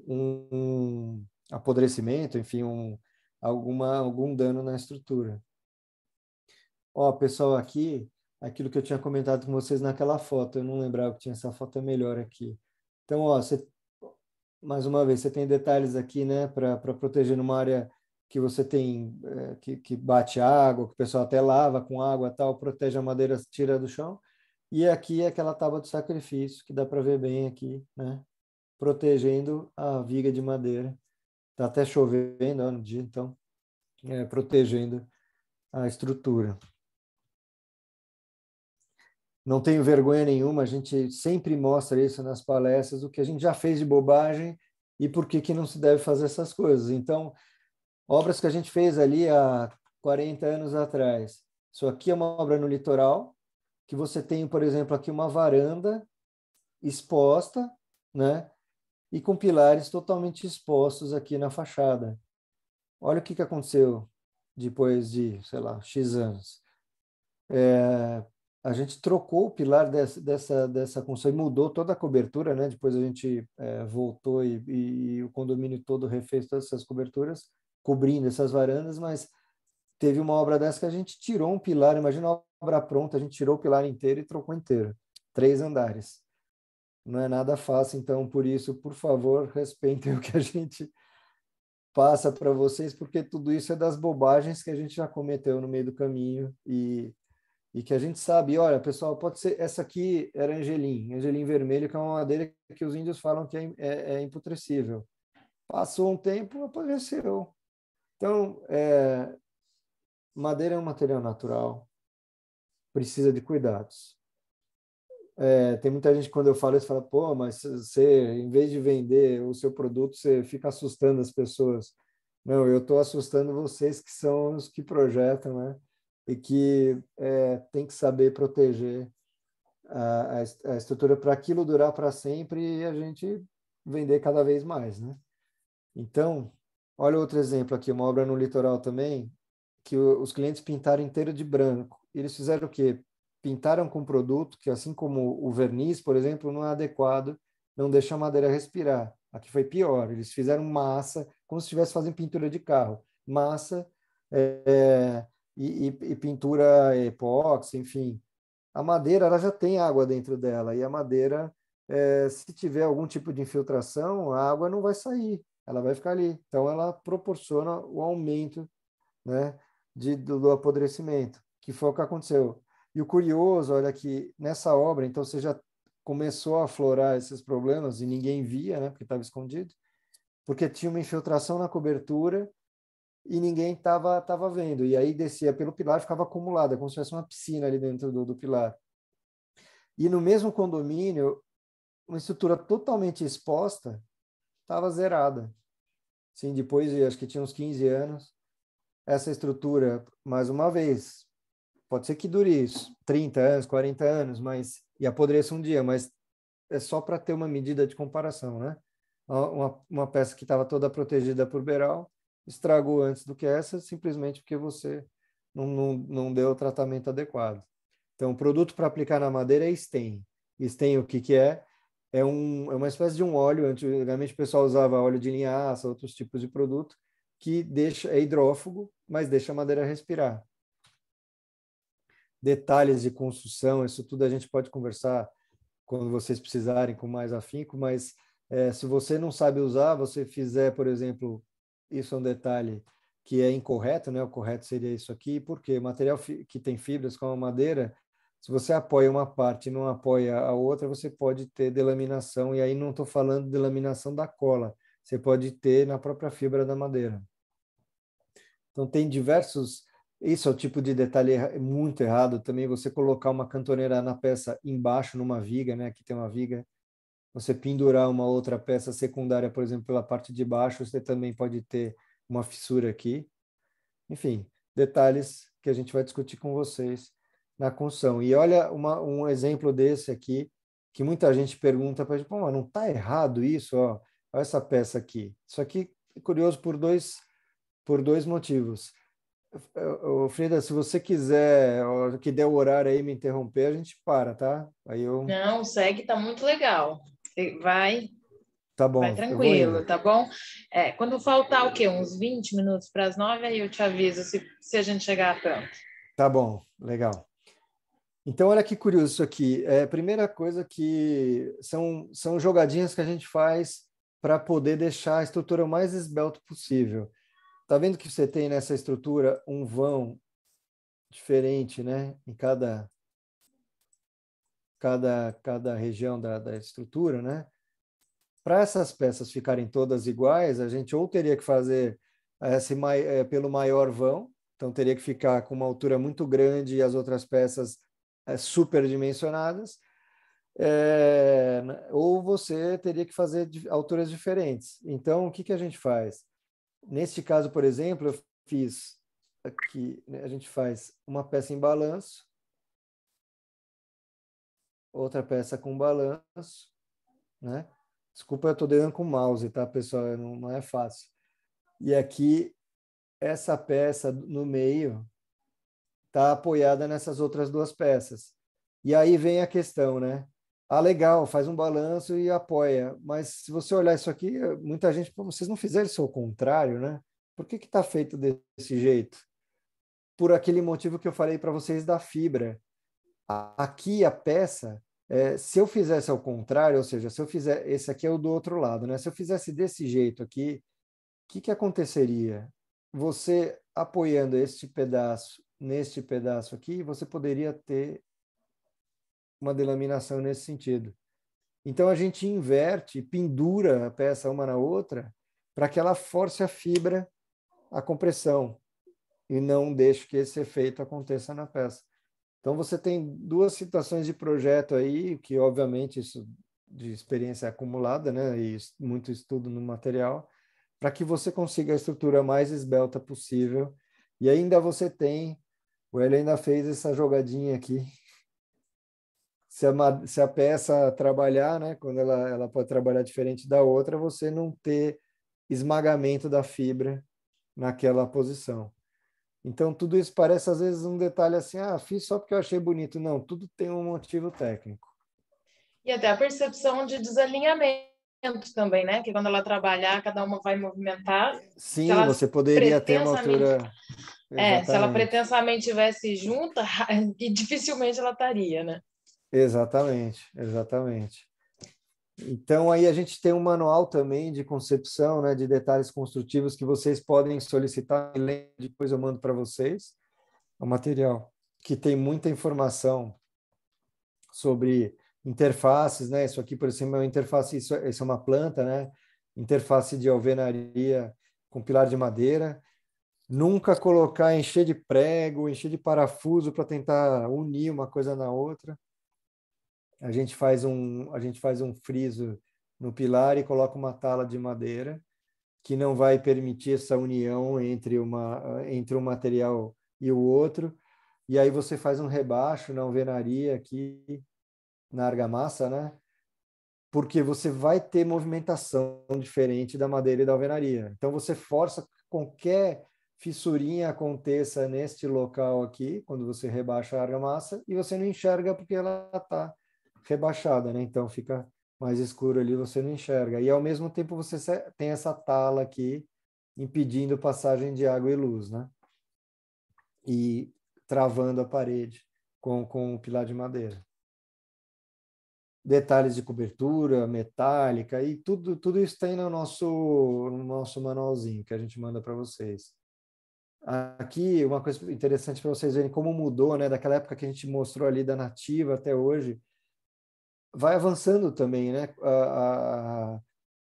B: um, apodrecimento, enfim, um, alguma, algum dano na estrutura. Ó, pessoal aqui aquilo que eu tinha comentado com vocês naquela foto. Eu não lembrava que tinha essa foto é melhor aqui. Então, ó, você, mais uma vez, você tem detalhes aqui, né, para proteger numa área que você tem, é, que, que bate água, que o pessoal até lava com água tal, protege a madeira, tira do chão. E aqui é aquela tábua do sacrifício, que dá para ver bem aqui, né, protegendo a viga de madeira. Está até chovendo ó, no dia, então, é, protegendo a estrutura não tenho vergonha nenhuma, a gente sempre mostra isso nas palestras, o que a gente já fez de bobagem e por que, que não se deve fazer essas coisas. Então, obras que a gente fez ali há 40 anos atrás. Isso aqui é uma obra no litoral, que você tem, por exemplo, aqui uma varanda exposta, né? E com pilares totalmente expostos aqui na fachada. Olha o que, que aconteceu depois de, sei lá, X anos. É, a gente trocou o pilar dessa, dessa, dessa construção e mudou toda a cobertura, né? Depois a gente é, voltou e, e, e, o condomínio todo refez todas essas coberturas, cobrindo essas varandas, mas teve uma obra dessa que a gente tirou um pilar, imagina uma obra pronta, a gente tirou o pilar inteiro e trocou inteiro, três andares. Não é nada fácil, então por isso, por favor, *laughs* respeitem o que a gente passa para vocês, porque tudo isso é das bobagens que a gente já cometeu no meio do caminho e e que a gente sabe, olha, pessoal, pode ser essa aqui era angelim, angelim vermelho, que é uma madeira que os índios falam que é, é, é Passou um tempo, apareceu. Então, é, madeira é um material natural, precisa de cuidados. É, tem muita gente quando eu falo isso fala, pô, mas você, em vez de vender o seu produto, você fica assustando as pessoas. Não, eu estou assustando vocês que são os que projetam, né? e que é, tem que saber proteger a, a estrutura para aquilo durar para sempre e a gente vender cada vez mais, né? Então, olha outro exemplo aqui, uma obra no litoral também, que os clientes pintaram inteiro de branco. Eles fizeram o quê? Pintaram com produto que, assim como o verniz, por exemplo, não é adequado, não deixa a madeira respirar. Aqui foi pior, eles fizeram massa, como se estivesse fazendo pintura de carro. Massa é, e, e, e pintura epóxi, enfim. A madeira ela já tem água dentro dela e a madeira, é, se tiver algum tipo de infiltração, a água não vai sair, ela vai ficar ali. Então ela proporciona o aumento né, de, do, do apodrecimento, que foi o que aconteceu. E o curioso, olha que nessa obra, então você já começou a aflorar esses problemas e ninguém via, né, porque estava escondido, porque tinha uma infiltração na cobertura e ninguém estava tava vendo. E aí descia pelo pilar, ficava acumulada, como se fosse uma piscina ali dentro do, do pilar. E no mesmo condomínio, uma estrutura totalmente exposta estava zerada. Sim, depois, acho que tinha uns 15 anos, essa estrutura, mais uma vez, pode ser que dure 30 anos, 40 anos, mas e apodreça um dia, mas é só para ter uma medida de comparação, né? Uma, uma peça que estava toda protegida por Beral estragou antes do que essa, simplesmente porque você não, não, não deu o tratamento adequado. Então, o produto para aplicar na madeira é stain. Stain, o que, que é? É, um, é uma espécie de um óleo. Antigamente o pessoal usava óleo de linhaça, outros tipos de produto, que deixa, é hidrófugo, mas deixa a madeira respirar. Detalhes de construção, isso tudo a gente pode conversar quando vocês precisarem com mais afinco, mas é, se você não sabe usar, você fizer, por exemplo, isso é um detalhe que é incorreto, né? O correto seria isso aqui, porque material que tem fibras como a madeira, se você apoia uma parte e não apoia a outra, você pode ter delaminação, e aí não estou falando de delaminação da cola, você pode ter na própria fibra da madeira. Então tem diversos, isso é o tipo de detalhe muito errado também, você colocar uma cantoneira na peça embaixo, numa viga, né? Aqui tem uma viga, você pendurar uma outra peça secundária, por exemplo, pela parte de baixo, você também pode ter uma fissura aqui. Enfim, detalhes que a gente vai discutir com vocês na construção. E olha uma, um exemplo desse aqui, que muita gente pergunta para gente, mas não está errado isso? Ó, olha essa peça aqui. Isso aqui é curioso por dois, por dois motivos. O Frida, se você quiser, que der o horário aí me interromper, a gente para, tá? Aí eu...
A: Não, segue, tá muito legal. Você vai.
B: Tá bom. Vai tranquilo, tá
A: bom? É, quando faltar o quê? Uns 20 minutos para as 9, aí eu te aviso se, se a gente chegar
C: a tanto.
B: Tá bom, legal. Então, olha que curioso isso aqui. É, primeira coisa que são, são jogadinhas que a gente faz para poder deixar a estrutura o mais esbelto possível. Tá vendo que você tem nessa estrutura um vão diferente, né? Em cada cada, cada região da, da estrutura, né? Para essas peças ficarem todas iguais, a gente ou teria que fazer esse, eh, pelo maior vão, então teria que ficar com uma altura muito grande e as outras peças é, superdimensionadas, é, ou você teria que fazer alturas diferentes. Então, o que, que a gente faz? Neste caso, por exemplo, eu fiz aqui, né, a gente faz uma peça em balanço, outra peça com balanço, né? Desculpa, eu estou dando com o mouse, tá, pessoal? Não, não é fácil. E aqui, essa peça no meio está apoiada nessas outras duas peças. E aí vem a questão, né? Ah, legal, faz um balanço e apoia. Mas se você olhar isso aqui, muita gente, vocês não fizeram isso ao contrário, né? Por que está feito desse jeito? Por aquele motivo que eu falei para vocês da fibra aqui a peça, é, se eu fizesse ao contrário, ou seja, se eu fizer, esse aqui é o do outro lado, né? Se eu fizesse desse jeito aqui, o que, que aconteceria? Você apoiando este pedaço neste pedaço aqui, você poderia ter uma delaminação nesse sentido. Então a gente inverte, pendura a peça uma na outra para que ela force a fibra a compressão e não deixe que esse efeito aconteça na peça. Então você tem duas situações de projeto aí, que obviamente isso de experiência acumulada, né, e muito estudo no material, para que você consiga a estrutura mais esbelta possível. E ainda você tem, o Hélio ainda fez essa jogadinha aqui. Se a, se a peça trabalhar, né, quando ela, ela pode trabalhar diferente da outra, você não ter esmagamento da fibra naquela posição. Então, tudo isso parece, às vezes, um detalhe assim, ah, fiz só porque eu achei bonito. Não, tudo tem um motivo técnico.
A: E até a percepção de desalinhamento também, né? Que quando ela trabalhar, cada uma vai movimentar. Sim, você poderia ter uma altura... Exatamente.
B: É, se ela
A: pretensamente tivesse junta, *laughs* dificilmente ela estaria, né?
B: Exatamente, exatamente. Então, aí a gente tem um manual também de concepção, né, de detalhes construtivos que vocês podem solicitar e depois eu mando para vocês o é material, que tem muita informação sobre interfaces, né? Isso aqui, por exemplo, é uma interface, isso, é, isso é uma planta, né? Interface de alvenaria com pilar de madeira. Nunca colocar, encher de prego, encher de parafuso para tentar unir uma coisa na outra a gente faz um a gente faz um friso no pilar e coloca uma tala de madeira que não vai permitir essa união entre uma entre um material e o outro e aí você faz um rebaixo na alvenaria aqui na argamassa né porque você vai ter movimentação diferente da madeira e da alvenaria então você força qualquer fissurinha aconteça neste local aqui quando você rebaixa a argamassa e você não enxerga porque ela está rebaixada, né? Então fica mais escuro ali, você não enxerga. E ao mesmo tempo você tem essa tala aqui impedindo passagem de água e luz, né? E travando a parede com, com o pilar de madeira. Detalhes de cobertura metálica e tudo, tudo isso tem no nosso, no nosso manualzinho que a gente manda para vocês. Aqui, uma coisa interessante para vocês verem como mudou, né? Daquela época que a gente mostrou ali da nativa até hoje, vai avançando também, né? A,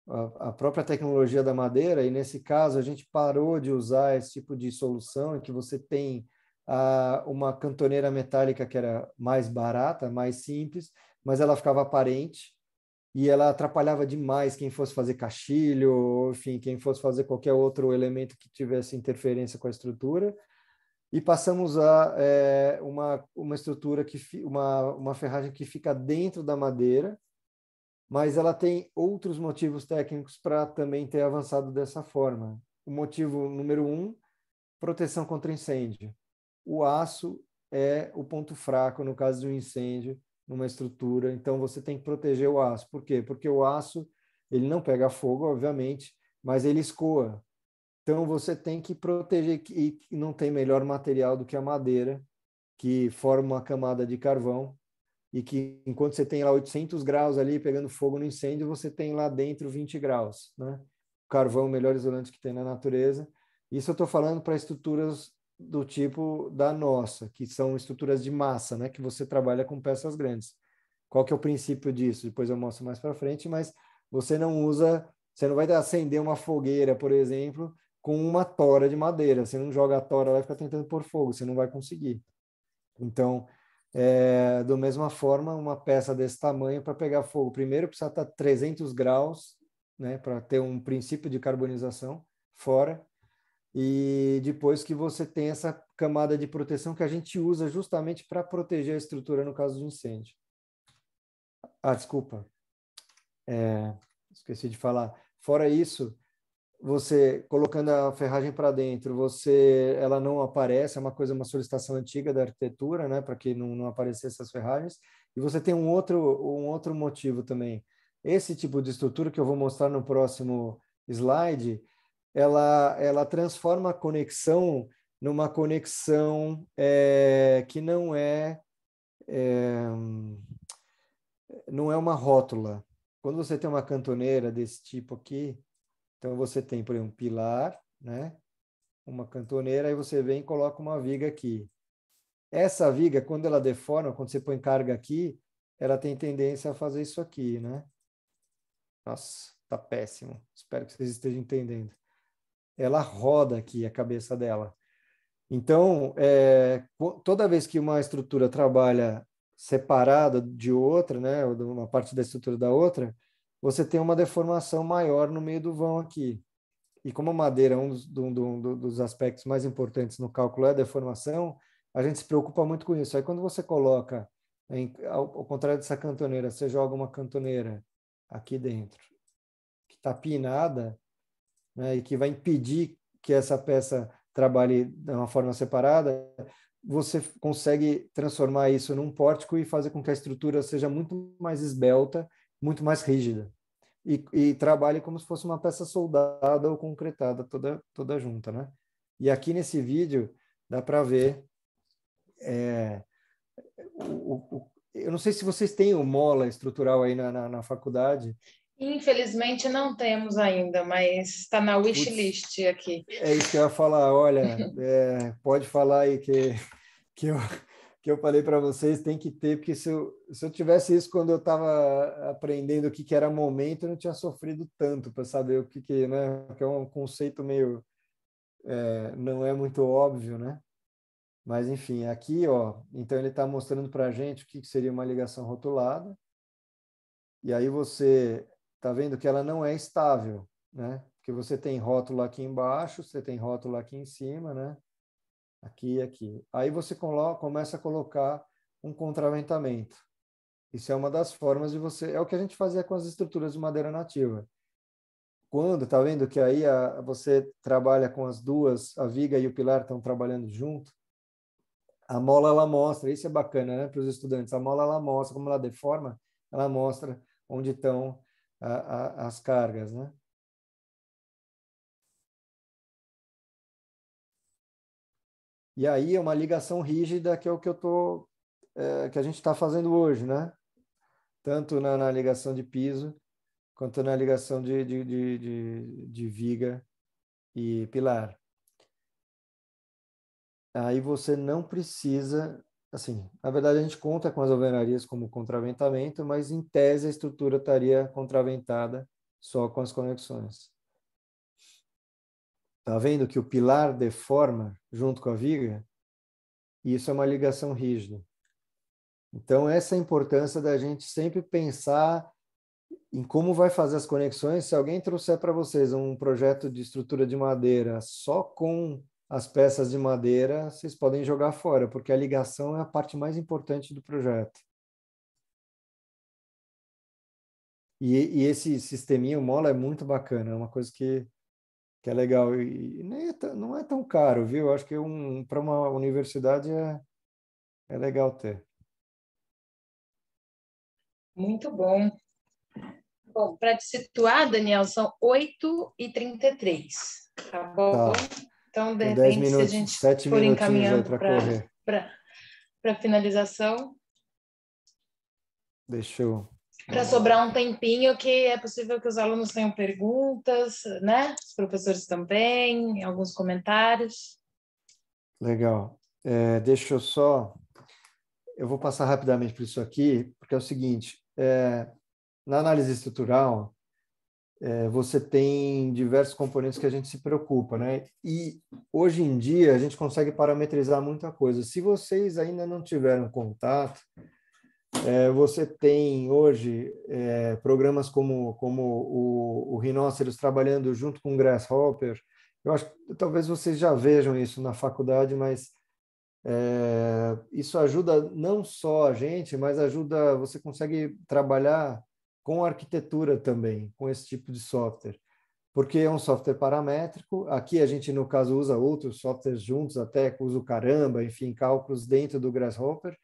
B: a, a, própria tecnologia da madeira, e nesse caso a gente parou de usar esse tipo de solução em que você tem a, uma cantoneira metálica que era mais barata, mais simples, mas ela ficava aparente e ela atrapalhava demais quem fosse fazer caixilho, enfim, quem fosse fazer qualquer outro elemento que tivesse interferência com a estrutura e passamos a é, uma, uma estrutura, que uma, uma ferragem que fica dentro da madeira, mas ela tem outros motivos técnicos para também ter avançado dessa forma. O motivo número um, proteção contra incêndio. O aço é o ponto fraco no caso de um incêndio numa estrutura, então você tem que proteger o aço. Por quê? Porque o aço ele não pega fogo, obviamente, mas ele escoa. Então você tem que proteger e não tem melhor material do que a madeira, que forma uma camada de carvão e que enquanto você tem lá 800 graus ali pegando fogo no incêndio, você tem lá dentro 20 graus, né? Carvão, é o melhor isolante que tem na natureza. Isso eu estou falando para estruturas do tipo da nossa, que são estruturas de massa, né? Que você trabalha com peças grandes. Qual que é o princípio disso? Depois eu mostro mais para frente, mas você não usa, você não vai acender uma fogueira, por exemplo, com uma tora de madeira. Você não joga a tora lá e fica tentando pôr fogo, você não vai conseguir. Então, é, do mesma forma, uma peça desse tamanho para pegar fogo, primeiro precisa tá estar 300 graus, né, para ter um princípio de carbonização fora, e depois que você tem essa camada de proteção que a gente usa justamente para proteger a estrutura no caso de incêndio. Ah, desculpa. É, esqueci de falar. Fora isso, você colocando a ferragem para dentro, você ela não aparece, é uma coisa, uma solicitação antiga da arquitetura, né, para que não, não aparecessem essas ferragens. E você tem um outro, um outro motivo também. Esse tipo de estrutura que eu vou mostrar no próximo slide, ela, ela transforma a conexão numa conexão é, que não é, é não é uma rótula. Quando você tem uma cantoneira desse tipo aqui, então você tem, por exemplo, um pilar, né? Uma cantoneira, aí você vem e coloca uma viga aqui. Essa viga, quando ela deforma, quando você põe carga aqui, ela tem tendência a fazer isso aqui, né? Nossa, tá péssimo. Espero que vocês estejam entendendo. Ela roda aqui a cabeça dela. Então, é, toda vez que uma estrutura trabalha separada de outra, né, ou de uma parte da estrutura da outra, você tem uma deformação maior no meio do vão aqui. E como a madeira é um dos, do, do, dos aspectos mais importantes no cálculo é a deformação, a gente se preocupa muito com isso. Aí quando você coloca, em, ao, ao contrário dessa cantoneira, você joga uma cantoneira aqui dentro, que está pinada, né, e que vai impedir que essa peça trabalhe de uma forma separada, você consegue transformar isso num pórtico e fazer com que a estrutura seja muito mais esbelta muito mais rígida e, e trabalhe como se fosse uma peça soldada ou concretada toda toda junta, né? E aqui nesse vídeo dá para ver é, o, o, eu não sei se vocês têm o mola estrutural aí na, na, na faculdade.
A: Infelizmente não temos ainda, mas está na wishlist aqui.
B: É isso que eu ia falar, olha, *laughs* é, pode falar aí que, que eu, que eu falei para vocês tem que ter, porque se eu, se eu tivesse isso quando eu estava aprendendo o que, que era momento, eu não tinha sofrido tanto para saber o que, que, né? Porque é um conceito meio. É, não é muito óbvio, né? Mas, enfim, aqui, ó. Então, ele está mostrando para a gente o que, que seria uma ligação rotulada. E aí você está vendo que ela não é estável, né? Porque você tem rótulo aqui embaixo, você tem rótulo aqui em cima, né? aqui e aqui. Aí você começa a colocar um contraventamento. Isso é uma das formas de você. É o que a gente fazia com as estruturas de madeira nativa. Quando, tá vendo que aí a, você trabalha com as duas, a viga e o pilar estão trabalhando junto. A mola ela mostra, isso é bacana, né, para os estudantes. A mola ela mostra como ela deforma, ela mostra onde estão as cargas, né? E aí é uma ligação rígida que é o que eu tô, é, que a gente está fazendo hoje, né? Tanto na, na, ligação de piso quanto na ligação de, de, de, de, de viga e pilar. Aí você não precisa, assim, na verdade a gente conta com as alvenarias como contraventamento, mas em tese a estrutura estaria contraventada só com as conexões. Está vendo que o pilar deforma junto com a viga? E isso é uma ligação rígida. Então, essa é a importância da gente sempre pensar em como vai fazer as conexões. Se alguém trouxer para vocês um projeto de estrutura de madeira só com as peças de madeira, vocês podem jogar fora, porque a ligação é a parte mais importante do projeto. E, e esse sisteminha, o Mola, é muito bacana, é uma coisa que que é legal. E, nem é tão, não é tão caro, viu? Acho que um, para uma universidade é, é legal ter. Muito bom.
A: Bom, para te situar, Daniel, são 8h33, tá bom? Tá.
B: Então, de minutos, se a gente sete for encaminhando
A: para a finalização.
B: Deixa eu para sobrar um
A: tempinho que é possível que os alunos tenham perguntas, né? Os professores também, alguns comentários.
B: Legal. É, deixa eu só. Eu vou passar rapidamente por isso aqui, porque é o seguinte: é, na análise estrutural, é, você tem diversos componentes que a gente se preocupa, né? E hoje em dia, a gente consegue parametrizar muita coisa. Se vocês ainda não tiveram contato, é, você tem hoje é, programas como, como o, o Rhinóceros trabalhando junto com o Grasshopper. Eu acho que talvez vocês já vejam isso na faculdade, mas é, isso ajuda não só a gente, mas ajuda, você consegue trabalhar com arquitetura também, com esse tipo de software. Porque é um software paramétrico, aqui a gente, no caso, usa outros softwares juntos, até usa o Caramba, enfim, cálculos dentro do Grasshopper,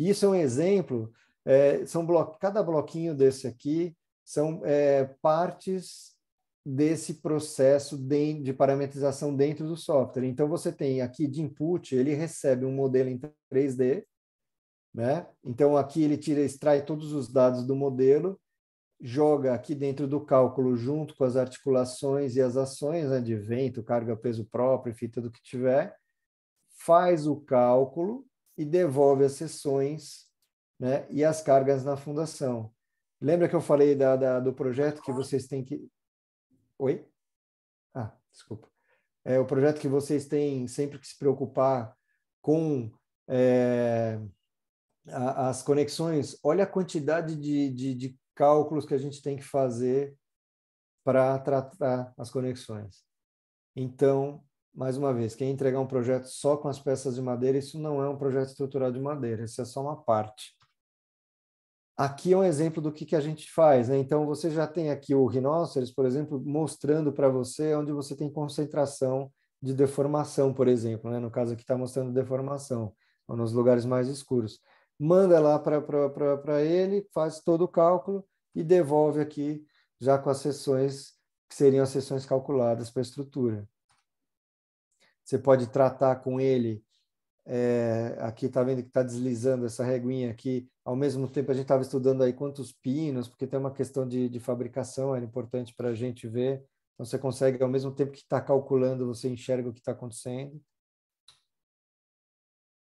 B: e isso é um exemplo, é, são blo cada bloquinho desse aqui são é, partes desse processo de, de parametrização dentro do software. Então, você tem aqui de input, ele recebe um modelo em 3D, né? Então, aqui ele tira, extrai todos os dados do modelo, joga aqui dentro do cálculo junto com as articulações e as ações, né? de vento, carga, peso próprio, fita do que tiver, faz o cálculo, e devolve as sessões né, e as cargas na fundação. Lembra que eu falei da, da, do projeto que vocês têm que. Oi? Ah, desculpa. É o projeto que vocês têm sempre que se preocupar com é, a, as conexões. Olha a quantidade de, de, de cálculos que a gente tem que fazer para tratar as conexões. Então, mais uma vez, quem entregar um projeto só com as peças de madeira, isso não é um projeto estrutural de madeira, isso é só uma parte. Aqui é um exemplo do que, que a gente faz. Né? Então, você já tem aqui o Rhinoceros, por exemplo, mostrando para você onde você tem concentração de deformação, por exemplo. Né? No caso aqui está mostrando deformação, ou nos lugares mais escuros. Manda lá para ele, faz todo o cálculo e devolve aqui já com as seções que seriam as seções calculadas para a estrutura você pode tratar com ele. É, aqui está vendo que está deslizando essa reguinha aqui. Ao mesmo tempo, a gente estava estudando aí quantos pinos, porque tem uma questão de, de fabricação, era importante para a gente ver. Então, você consegue, ao mesmo tempo que está calculando, você enxerga o que está acontecendo.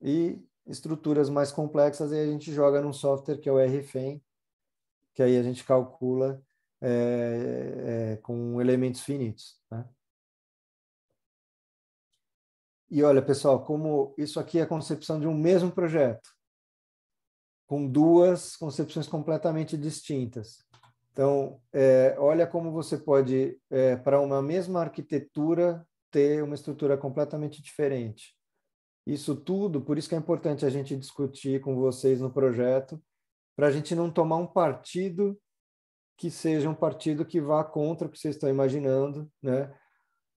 B: E estruturas mais complexas, aí a gente joga num software que é o RFEM, que aí a gente calcula é, é, com elementos finitos. Né? E olha, pessoal, como isso aqui é a concepção de um mesmo projeto, com duas concepções completamente distintas. Então, é, olha como você pode, é, para uma mesma arquitetura, ter uma estrutura completamente diferente. Isso tudo, por isso que é importante a gente discutir com vocês no projeto, para a gente não tomar um partido que seja um partido que vá contra o que vocês estão imaginando, né?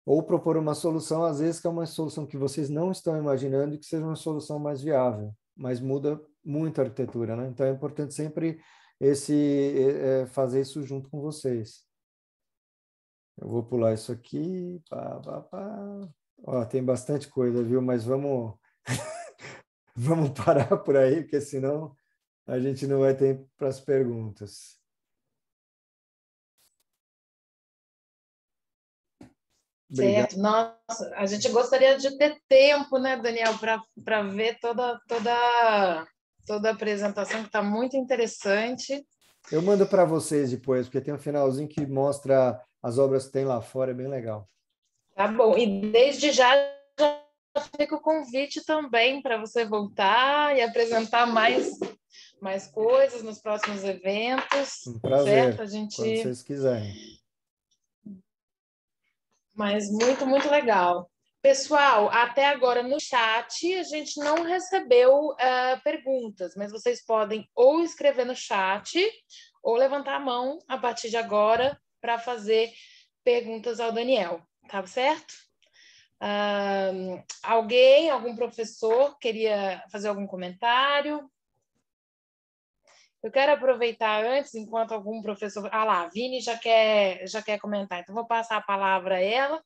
B: ou propor uma solução, às vezes que é uma solução que vocês não estão imaginando e que seja uma solução mais viável, mas muda muito a arquitetura, né? Então é importante sempre esse é, é fazer isso junto com vocês. Eu vou pular isso aqui, pá, pá, pá. Ó, tem bastante coisa, viu? Mas vamos *laughs* vamos parar por aí, porque senão a gente não vai ter para as perguntas. Certo,
A: nossa, a gente gostaria de ter tempo, né, Daniel, para ver toda, toda, toda a apresentação, que está muito interessante.
B: Eu mando para vocês depois, porque tem um finalzinho que mostra as obras que tem lá fora, é bem legal.
A: Tá bom, e desde já, já fica o convite também para você voltar e apresentar mais, mais coisas nos próximos eventos.
B: Um prazer, certo? A gente... quando vocês quiserem.
A: Mas muito, muito legal. Pessoal, até agora no chat a gente não recebeu uh, perguntas, mas vocês podem ou escrever no chat ou levantar a mão a partir de agora para fazer perguntas ao Daniel, tá certo? Uh, alguém, algum professor queria fazer algum comentário? Eu quero aproveitar antes, enquanto algum professor. Ah lá, Vini já quer, já quer comentar, então vou passar a palavra a ela.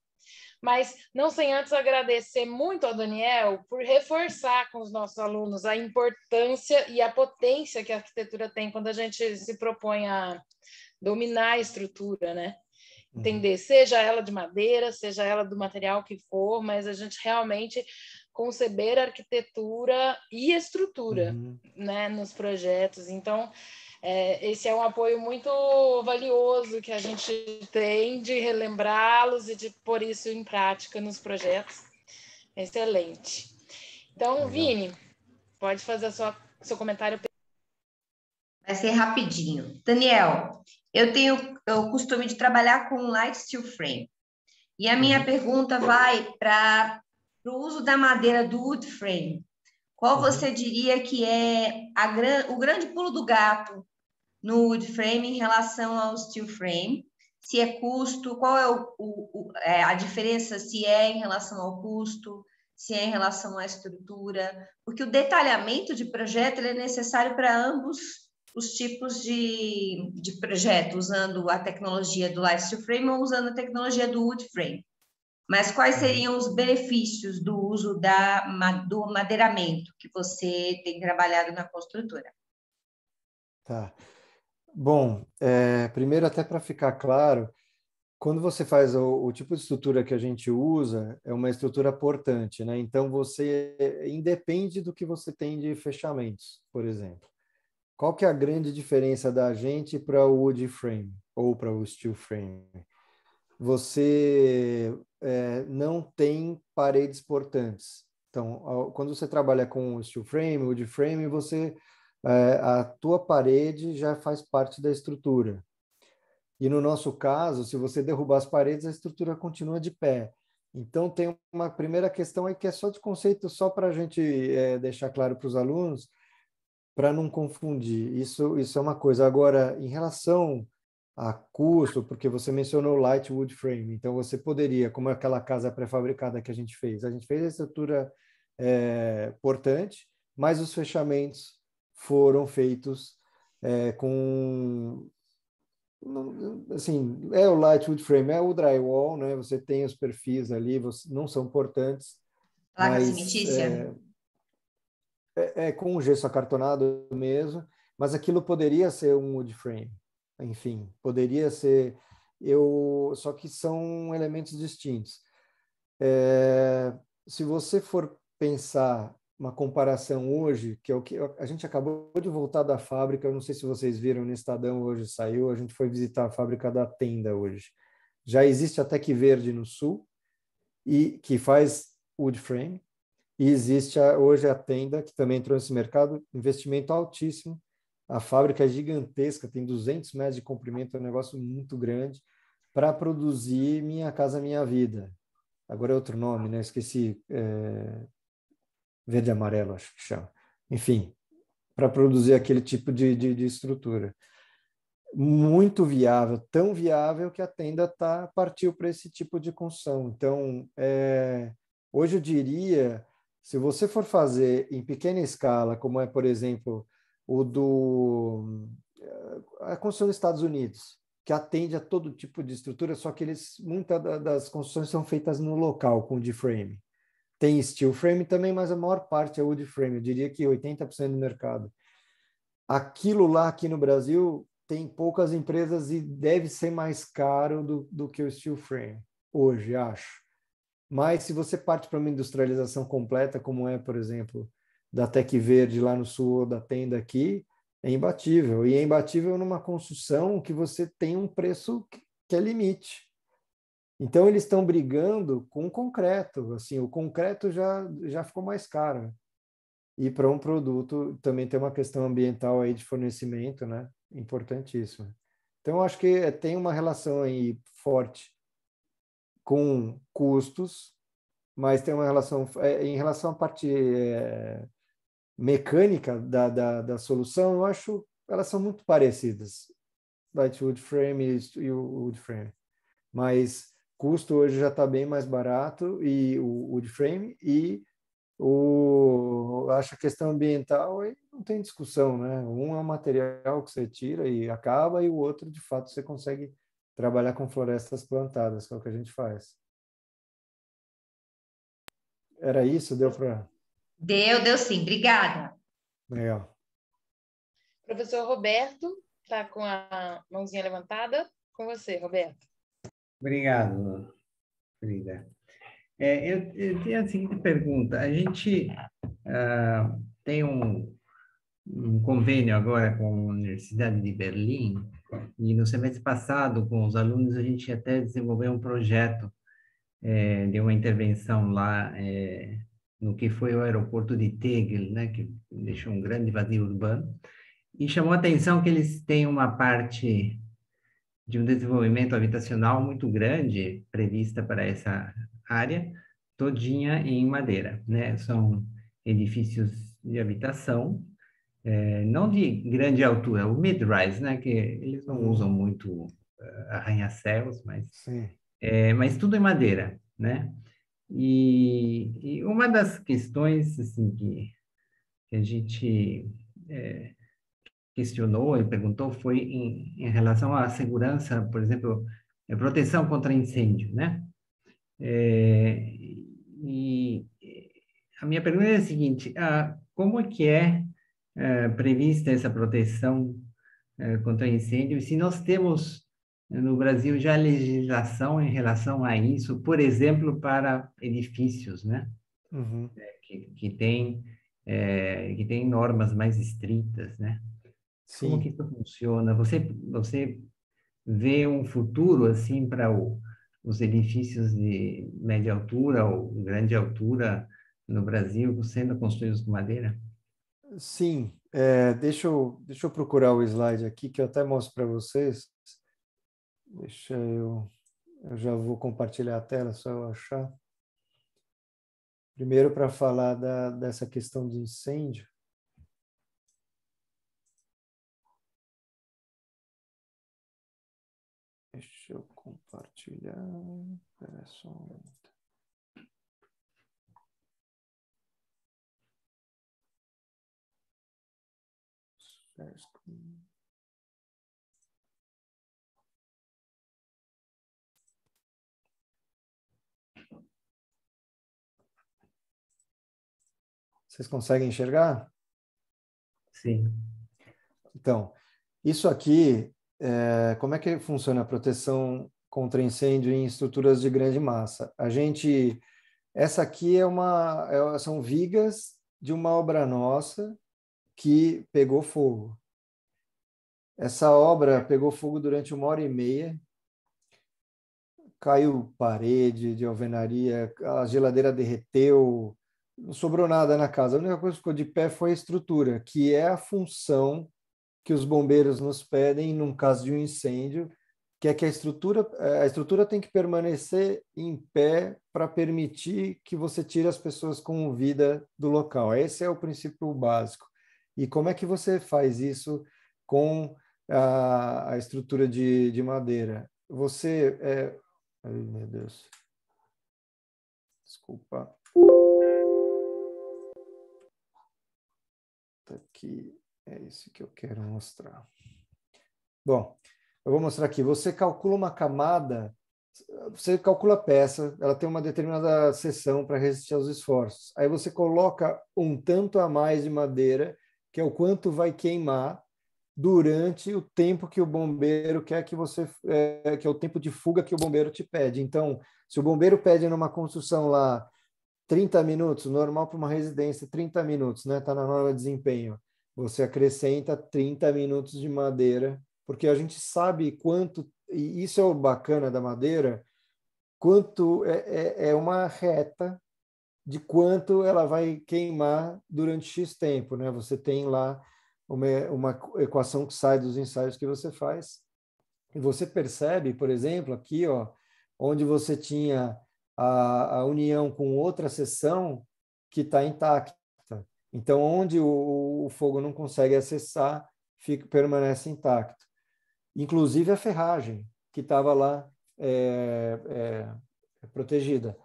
A: Mas não sem antes agradecer muito ao Daniel por reforçar com os nossos alunos a importância e a potência que a arquitetura tem quando a gente se propõe a dominar a estrutura, né? Uhum. Entender, seja ela de madeira, seja ela do material que for, mas a gente realmente conceber arquitetura e estrutura uhum. né, nos projetos. Então, é, esse é um apoio muito valioso que a gente tem de relembrá-los e de pôr isso em prática nos projetos. Excelente. Então, Legal. Vini, pode fazer sua, seu comentário. Vai ser rapidinho. Daniel, eu tenho o costume de trabalhar com light steel frame. E a minha uhum. pergunta vai para para o uso da madeira do wood frame, qual uhum. você diria que é gran, o grande pulo do gato no wood frame em relação ao steel frame? Se é custo, qual é, o, o, é a diferença, se é em relação ao custo, se é em relação à estrutura, porque o detalhamento de projeto é necessário para ambos os tipos de, de projeto, usando a tecnologia do light steel Frame ou usando a tecnologia do Wood Frame. Mas quais é. seriam os benefícios do uso da, do madeiramento que você tem trabalhado na construtora?
B: Tá. Bom, é, primeiro, até para ficar claro, quando você faz o, o, tipo de estrutura que a gente usa, é uma estrutura portante, né? Então, você independe do que você tem de fechamentos, por exemplo. Qual que é a grande diferença da gente para o wood frame ou para o steel frame? Você é, não tem paredes portantes. Então, ao, quando você trabalha com steel frame, wood frame, você é, a tua parede já faz parte da estrutura. E no nosso caso, se você derrubar as paredes, a estrutura continua de pé. Então, tem uma primeira questão aí que é só de conceito, só para a gente é, deixar claro para os alunos, para não confundir. Isso, isso é uma coisa. Agora, em relação a custo, porque você mencionou light wood Frame, então você poderia, como aquela casa pré-fabricada que a gente fez, a gente fez a estrutura é, portante, mas os fechamentos foram feitos é, com assim é o light wood frame é o drywall né você tem os perfis ali você, não são portantes placa é, é, é com gesso acartonado mesmo mas aquilo poderia ser um wood frame enfim, poderia ser. Eu só que são elementos distintos. É, se você for pensar uma comparação hoje, que é o que a gente acabou de voltar da fábrica, eu não sei se vocês viram no Estadão hoje saiu, a gente foi visitar a fábrica da Tenda hoje. Já existe a Tec Verde no sul e que faz wood frame e existe a, hoje a Tenda que também entrou nesse mercado, investimento altíssimo a fábrica é gigantesca, tem 200 metros de comprimento, é um negócio muito grande, para produzir Minha Casa Minha Vida. Agora é outro nome, né? Esqueci. É... Verde e amarelo, acho que chama. Enfim, para produzir aquele tipo de, de, de estrutura muito viável, tão viável que a tenda tá, partiu para esse tipo de construção. Então, é, hoje eu diria, se você for fazer em pequena escala, como é, por exemplo, o do eh, a construção dos Estados Unidos, que atende a todo tipo de estrutura, só que eles muitas das construções são feitas no local com de frame. Tem steel frame também, mas a maior parte é wood frame, eu diria que 80% do mercado. Aquilo lá aqui no Brasil tem poucas empresas e deve ser mais caro do, do que o steel frame hoje, acho. Mas se você parte para uma industrialização completa, como é, por exemplo, da Tec Verde lá no sul ou da Tenda aqui é imbatível. E é imbatível numa construção que você tem um preço que é limite. Então eles estão brigando com o concreto, assim, o concreto já, já ficou mais caro. E para um produto também tem uma questão ambiental aí de fornecimento, né? Importantíssima. Então acho que é, tem uma relação aí forte com custos, mas tem uma relação é, em relação à parte é, mecânica da, da, da solução, eu acho elas são muito parecidas. Lightwood Frame e o Wood Frame. Mas custo hoje já está bem mais barato e o Wood Frame e o acho a questão ambiental não tem discussão, né? Um é um material que você tira e acaba e o outro de fato você consegue trabalhar com florestas plantadas, que é o que a gente faz. Era isso, deu para
A: Deu, deu sim. Obrigada. Legal. É, Professor Roberto está com a mãozinha levantada. Com você, Roberto.
C: Obrigado, querida. É, eu, eu, tenho a seguinte pergunta. A gente uh, tem um, um convênio agora com a Universidade de Berlim e no semestre passado, com os alunos, a gente até desenvolveu um projeto é, de uma intervenção lá é, no que foi o aeroporto de Tegel, né, que deixou um grande vazio urbano, e chamou a atenção que eles têm uma parte de um desenvolvimento habitacional muito grande prevista para essa área, todinha em madeira, né? São edifícios de habitação, é, não de grande altura, o mid-rise, né? Que eles não usam muito eh, arranha-céus, mas, é, mas tudo em madeira, né? E, e uma das questões assim, que, que a gente é, questionou e perguntou foi em, em, relação à segurança, por exemplo, é, proteção contra incêndio, né? É, e a minha pergunta é a seguinte, a, como é que é, é prevista essa proteção é, contra incêndio? Se nós temos no Brasil já há legislação em relação a isso, por exemplo, para edifícios, né? Uhum. É, que, que, tem, é, que tem normas mais estritas, né? Sim. Como que isso funciona? Você, você vê um futuro, assim, para os edifícios de média altura ou grande altura no Brasil sendo construídos com madeira?
B: Sim. É, deixa, eu, deixa eu procurar o slide aqui, que eu até mostro para vocês. Deixa eu. Eu já vou compartilhar a tela, só eu achar. Primeiro, para falar da, dessa questão do incêndio.
A: Deixa eu compartilhar. Espera só um momento.
B: Vocês conseguem enxergar? Sim. Então, isso aqui, é, como é que funciona a proteção contra incêndio em estruturas de grande massa? A gente, essa aqui é uma, é, são vigas de uma obra nossa que pegou fogo. Essa obra pegou fogo durante uma hora e meia, caiu parede de alvenaria, a geladeira derreteu, não sobrou nada na casa. A única coisa que ficou de pé foi a estrutura, que é a função que os bombeiros nos pedem num caso de um incêndio, que é que a estrutura, eh, a estrutura tem que permanecer em pé para permitir que você tire as pessoas com vida do local. Esse é o princípio básico. E como é que você faz isso com a, a estrutura de, de madeira? Você é... Ai, meu Deus. Desculpa. Tá aqui, é isso que eu quero mostrar. Bom, eu vou mostrar aqui. Você calcula uma camada, você calcula a peça, ela tem uma determinada seção para resistir aos esforços. Aí você coloca um tanto a mais de madeira, que é o quanto vai queimar durante o tempo que o bombeiro quer que você é, que é o tempo de fuga que o bombeiro te pede. Então, se o bombeiro pede numa construção lá 30 minutos, normal para uma residência, 30 minutos, né? Está na norma de desempenho. Você acrescenta 30 minutos de madeira, porque a gente sabe quanto, e isso é o bacana da madeira, quanto é, é, é uma reta de quanto ela vai queimar durante X tempo, né? Você tem lá uma, uma equação que sai dos ensaios que você faz, e você percebe, por exemplo, aqui, ó, onde você tinha a, a união com outra seção que está intacta. Então, onde o, o, fogo não consegue acessar, fica, permanece intacto. Inclusive a ferragem, que estava lá é, é, é, protegida.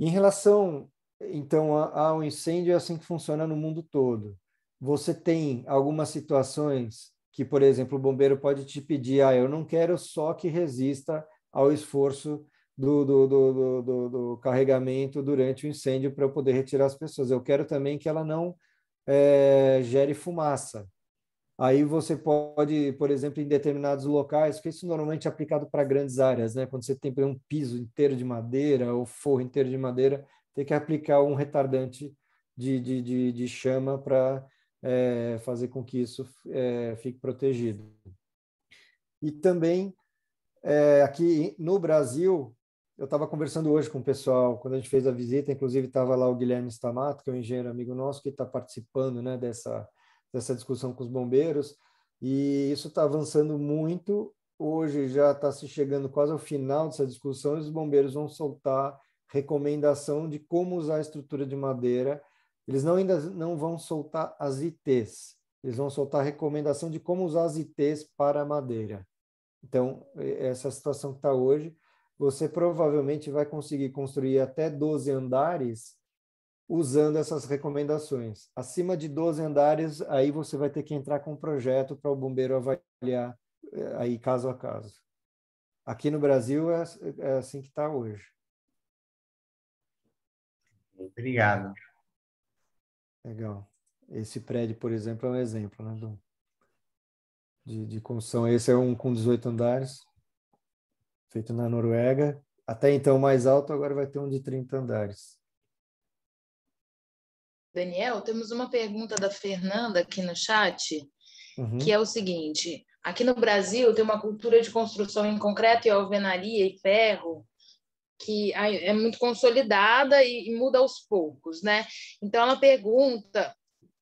B: Em relação, então, ao incêndio, é assim que funciona no mundo todo. Você tem algumas situações que, por exemplo, o bombeiro pode te pedir: ah, eu não quero só que resista ao esforço do, do, do, do, do carregamento durante o incêndio para eu poder retirar as pessoas. Eu quero também que ela não é, gere fumaça. Aí você pode, por exemplo, em determinados locais, porque isso normalmente é aplicado para grandes áreas, né? Quando você tem exemplo, um piso inteiro de madeira ou forro inteiro de madeira, tem que aplicar um retardante de, de, de, de chama para é, fazer com que isso é, fique protegido. E também, é, aqui no Brasil, eu estava conversando hoje com o pessoal, quando a gente fez a visita, inclusive estava lá o Guilherme Stamato, que é um engenheiro amigo nosso, que está participando né, dessa, dessa discussão com os bombeiros, e isso está avançando muito. Hoje já está se chegando quase ao final dessa discussão, e os bombeiros vão soltar recomendação de como usar a estrutura de madeira. Eles não ainda não vão soltar as ITs, eles vão soltar recomendação de como usar as ITs para a madeira. Então, essa é a situação que está hoje você provavelmente vai conseguir construir até 12 andares usando essas recomendações. Acima de 12 andares, aí você vai ter que entrar com um projeto para o bombeiro avaliar eh, aí caso a caso. Aqui no Brasil é, é assim que está hoje.
C: Obrigado.
B: Legal. Esse prédio, por exemplo, é um exemplo né, de, de construção. Esse é um com 18 andares feito na Noruega, até então mais alto, agora vai ter um de 30 andares.
A: Daniel, temos uma pergunta da Fernanda aqui no chat, uhum. que é o seguinte: aqui no Brasil tem uma cultura de construção em concreto e alvenaria e ferro que é muito consolidada e, e muda aos poucos, né? Então ela é pergunta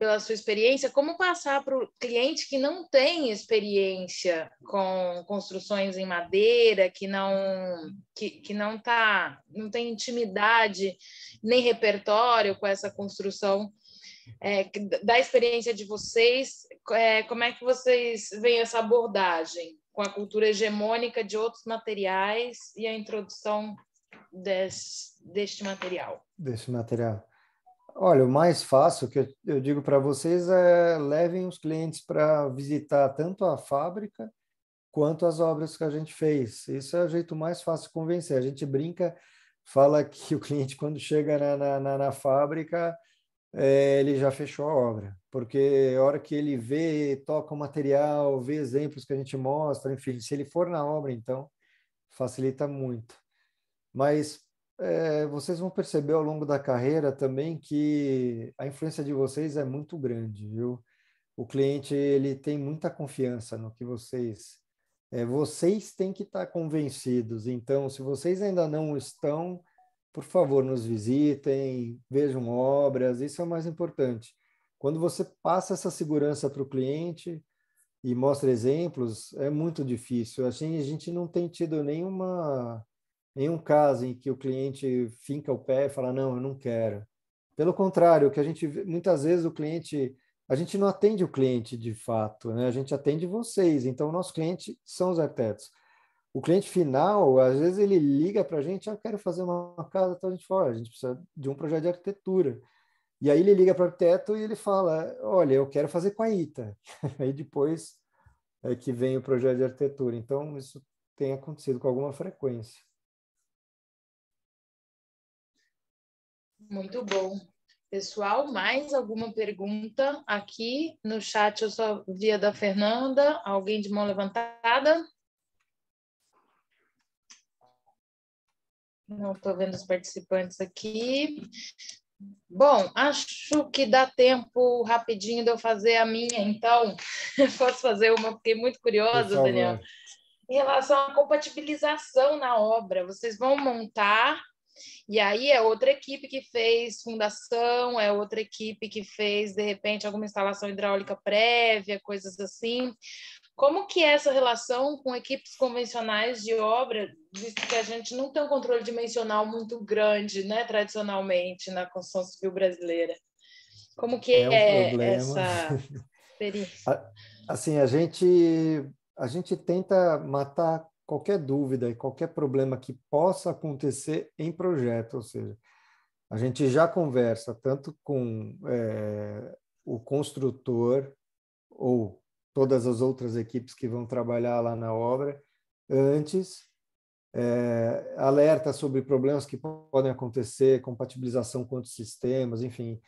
A: pela sua experiência, como passar para o cliente que não tem experiência com construções em madeira, que não que, que não tá, não tem intimidade nem repertório com essa construção é, da experiência de vocês, é, como é que vocês veem essa abordagem com a cultura hegemônica de outros materiais e a introdução des, deste material?
B: Deste material. Olha, o mais fácil que eu, digo para vocês é levem os clientes para visitar tanto a fábrica quanto as obras que a gente fez. Isso é o jeito mais fácil de convencer. A gente brinca, fala que *laughs* o cliente, quando chega na, na, na, na fábrica, é, ele já fechou a obra, porque a hora que ele vê, toca o material, vê exemplos que a gente mostra, enfim, se ele for na obra, então facilita muito. Mas é, vocês vão perceber ao longo da carreira também que a influência de vocês é muito grande, viu? O cliente ele tem muita confiança no que vocês é, vocês têm que estar convencidos. Então, se vocês ainda não estão, por favor, nos visitem, vejam obras, isso é o mais importante. Quando você passa essa segurança para o cliente e mostra exemplos, é muito difícil. Assim, a gente não tem tido nenhuma nenhum caso em que o cliente finca o pé e fala não, eu não quero. Pelo contrário, o que a gente muitas vezes o cliente, a gente não atende o cliente de fato, né? A gente atende vocês. Então o nosso cliente são os arquitetos. O cliente final, às vezes ele liga para a gente, ah, eu quero fazer uma casa, então a gente fala, a gente precisa de um projeto de arquitetura. E aí ele liga para o arquiteto e ele fala, olha, eu quero fazer com a ITA. *laughs* aí depois é que vem o projeto de arquitetura. Então isso tem acontecido com alguma frequência.
A: Muito bom. Pessoal, mais alguma pergunta aqui no chat? Eu só via da Fernanda. Alguém de mão levantada? Não estou vendo os participantes aqui. Bom, acho que dá tempo rapidinho de eu fazer a minha, então. *laughs* Posso fazer uma, fiquei muito curiosa, Daniel. Em relação à compatibilização na obra, vocês vão montar e aí é outra equipe que fez fundação, é outra equipe que fez, de repente, alguma instalação hidráulica prévia, coisas assim. Como que é essa relação com equipes convencionais de obra, visto que a gente não tem um controle dimensional muito grande, né, tradicionalmente, na construção civil brasileira? Como que é, um é essa *laughs* experiência?
B: Assim, a gente, a gente tenta matar qualquer dúvida e qualquer problema que possa acontecer em projeto, ou seja, a gente já conversa tanto com é, o construtor ou todas as outras equipes que vão trabalhar lá na obra antes, é, alerta sobre problemas que podem acontecer, compatibilização com outros sistemas, enfim,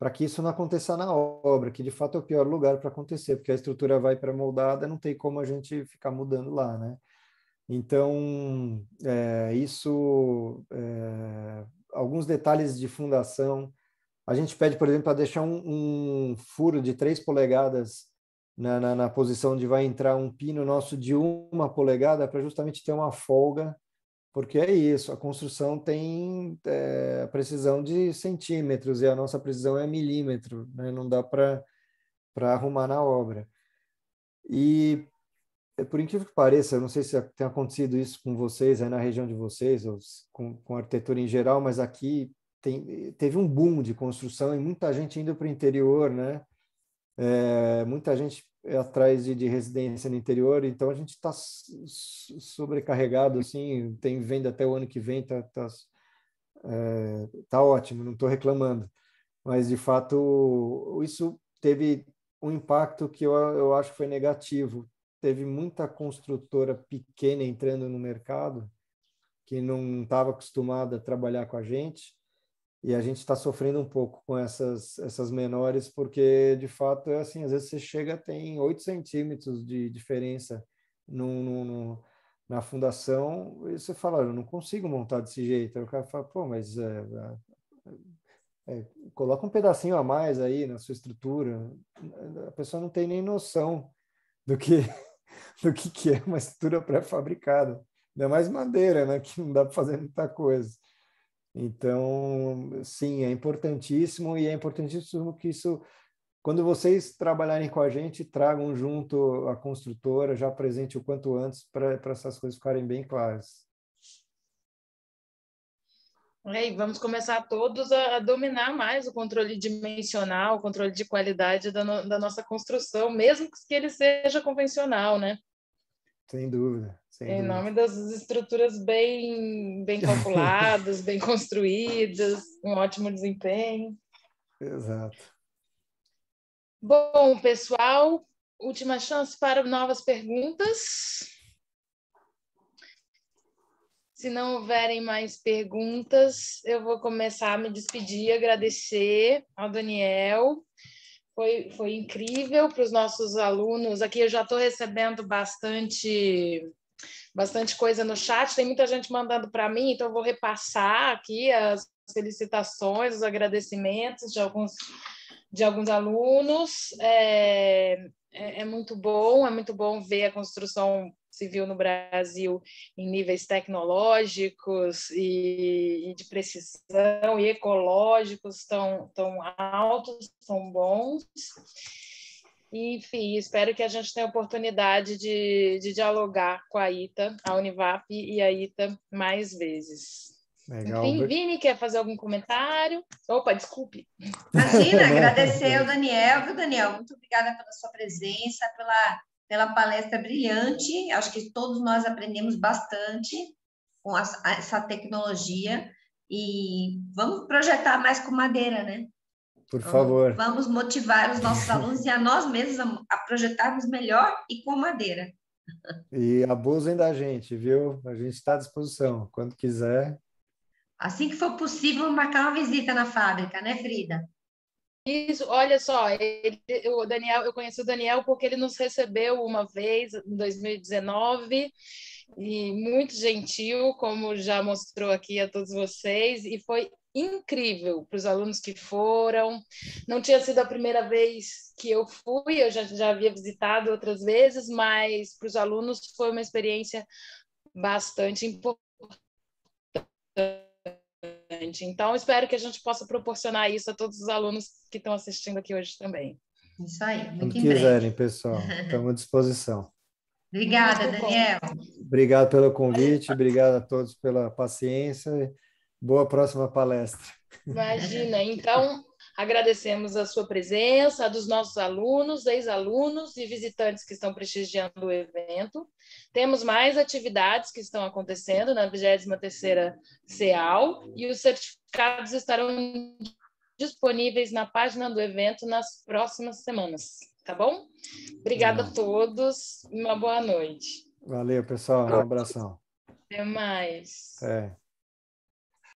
B: para que isso não aconteça na obra, que de fato é o pior lugar para acontecer, porque a estrutura vai para moldada, não tem como a gente ficar mudando lá, né? Então, é, isso, é, alguns detalhes de fundação. A gente pede, por exemplo, para deixar um, um, furo de três polegadas na, na, na, posição onde vai entrar um pino nosso de uma polegada, para justamente ter uma folga, porque é isso, a construção tem é, precisão de centímetros e a nossa precisão é milímetro, né? não dá para arrumar na obra. E é, por incrível que pareça, eu não sei se tem acontecido isso com vocês aí na região de vocês, ou com, com arquitetura em geral, mas aqui tem, teve um boom de construção e muita gente indo para o interior, né? É, muita gente é atrás de, de, residência no interior, então a gente está sobrecarregado, assim, tem venda até o ano que vem, tá, tá, é, tá ótimo, não estou reclamando. Mas, de fato, isso teve um impacto que eu, eu acho que foi negativo teve muita construtora pequena entrando no mercado que não estava acostumada a trabalhar com a gente e a gente está sofrendo um pouco com essas essas menores porque de fato é assim às vezes você chega tem 8 centímetros de diferença no, no, no na fundação e você fala eu não consigo montar desse jeito aí o cara fala pô mas é, é, é, coloca um pedacinho a mais aí na sua estrutura a pessoa não tem nem noção do que do que, que é uma estrutura pré-fabricada. Ainda mais madeira, né? Que não dá para fazer muita coisa. Então, sim, é importantíssimo e é importantíssimo que isso, quando vocês trabalharem com a gente, tragam junto a construtora, já presente o quanto antes para essas coisas ficarem bem claras.
A: É, vamos começar todos a, a, dominar mais o controle dimensional, o controle de qualidade da, no, da nossa construção, mesmo que ele seja convencional, né?
B: Sem dúvida. Sem em dúvida. nome
A: das estruturas bem, bem *laughs* calculadas, bem construídas, um ótimo desempenho. Exato. Bom, pessoal, última chance para novas perguntas. Se não houverem mais perguntas, eu vou começar a me despedir, agradecer ao Daniel. Foi, foi incrível para os nossos alunos. Aqui eu já estou recebendo bastante bastante coisa no chat, tem muita gente mandando para mim, então eu vou repassar aqui as felicitações, os agradecimentos de alguns, de alguns alunos. É, é, é muito bom, é muito bom ver a construção civil no Brasil em níveis tecnológicos e, e de precisão e ecológicos estão tão altos, tão bons. Enfim, espero que a gente tenha a oportunidade de, de dialogar com a ITA, a Univap e a ITA mais vezes. Legal. Enfim, Vini, quer fazer algum comentário? Opa, desculpe. Imagina, *laughs* agradecer ao Daniel, viu, Daniel? Muito obrigada pela sua presença, pela pela palestra brilhante. Acho que todos nós aprendemos bastante com essa tecnologia e vamos projetar mais com madeira, né?
B: Por favor. Então,
A: vamos motivar os nossos alunos e a nós mesmos a projetarmos melhor e com madeira.
B: E abusem da gente, viu? A gente está à disposição. Quando quiser,
A: Assim que for possível, marcar uma visita na fábrica, né, Frida? Isso, olha só, ele, o Daniel, eu conheci o Daniel porque ele nos recebeu uma vez em 2019 e muito gentil, como já mostrou aqui a todos vocês, e foi incrível para os alunos que foram. Não tinha sido a primeira vez que eu fui, eu já, já havia visitado outras vezes, mas para os alunos foi uma experiência bastante importante importante. Então, espero que a gente possa proporcionar isso a todos os alunos que estão assistindo aqui hoje também. Isso aí, muito Quando em quiserem,
B: breve. pessoal, *laughs* estamos à disposição.
A: Obrigada, muito Daniel. Bom.
B: Obrigado pelo convite, obrigado a todos pela paciência. Boa próxima palestra.
A: Imagina, então Agradecemos a sua presença, a dos nossos alunos, ex-alunos e visitantes que estão prestigiando o evento. Temos mais atividades que estão acontecendo na 23ª CEAL e os certificados estarão disponíveis na página do evento nas próximas semanas, tá bom? Obrigada a todos e uma boa noite.
B: Valeu, pessoal. Um abração.
A: Até mais.
B: É.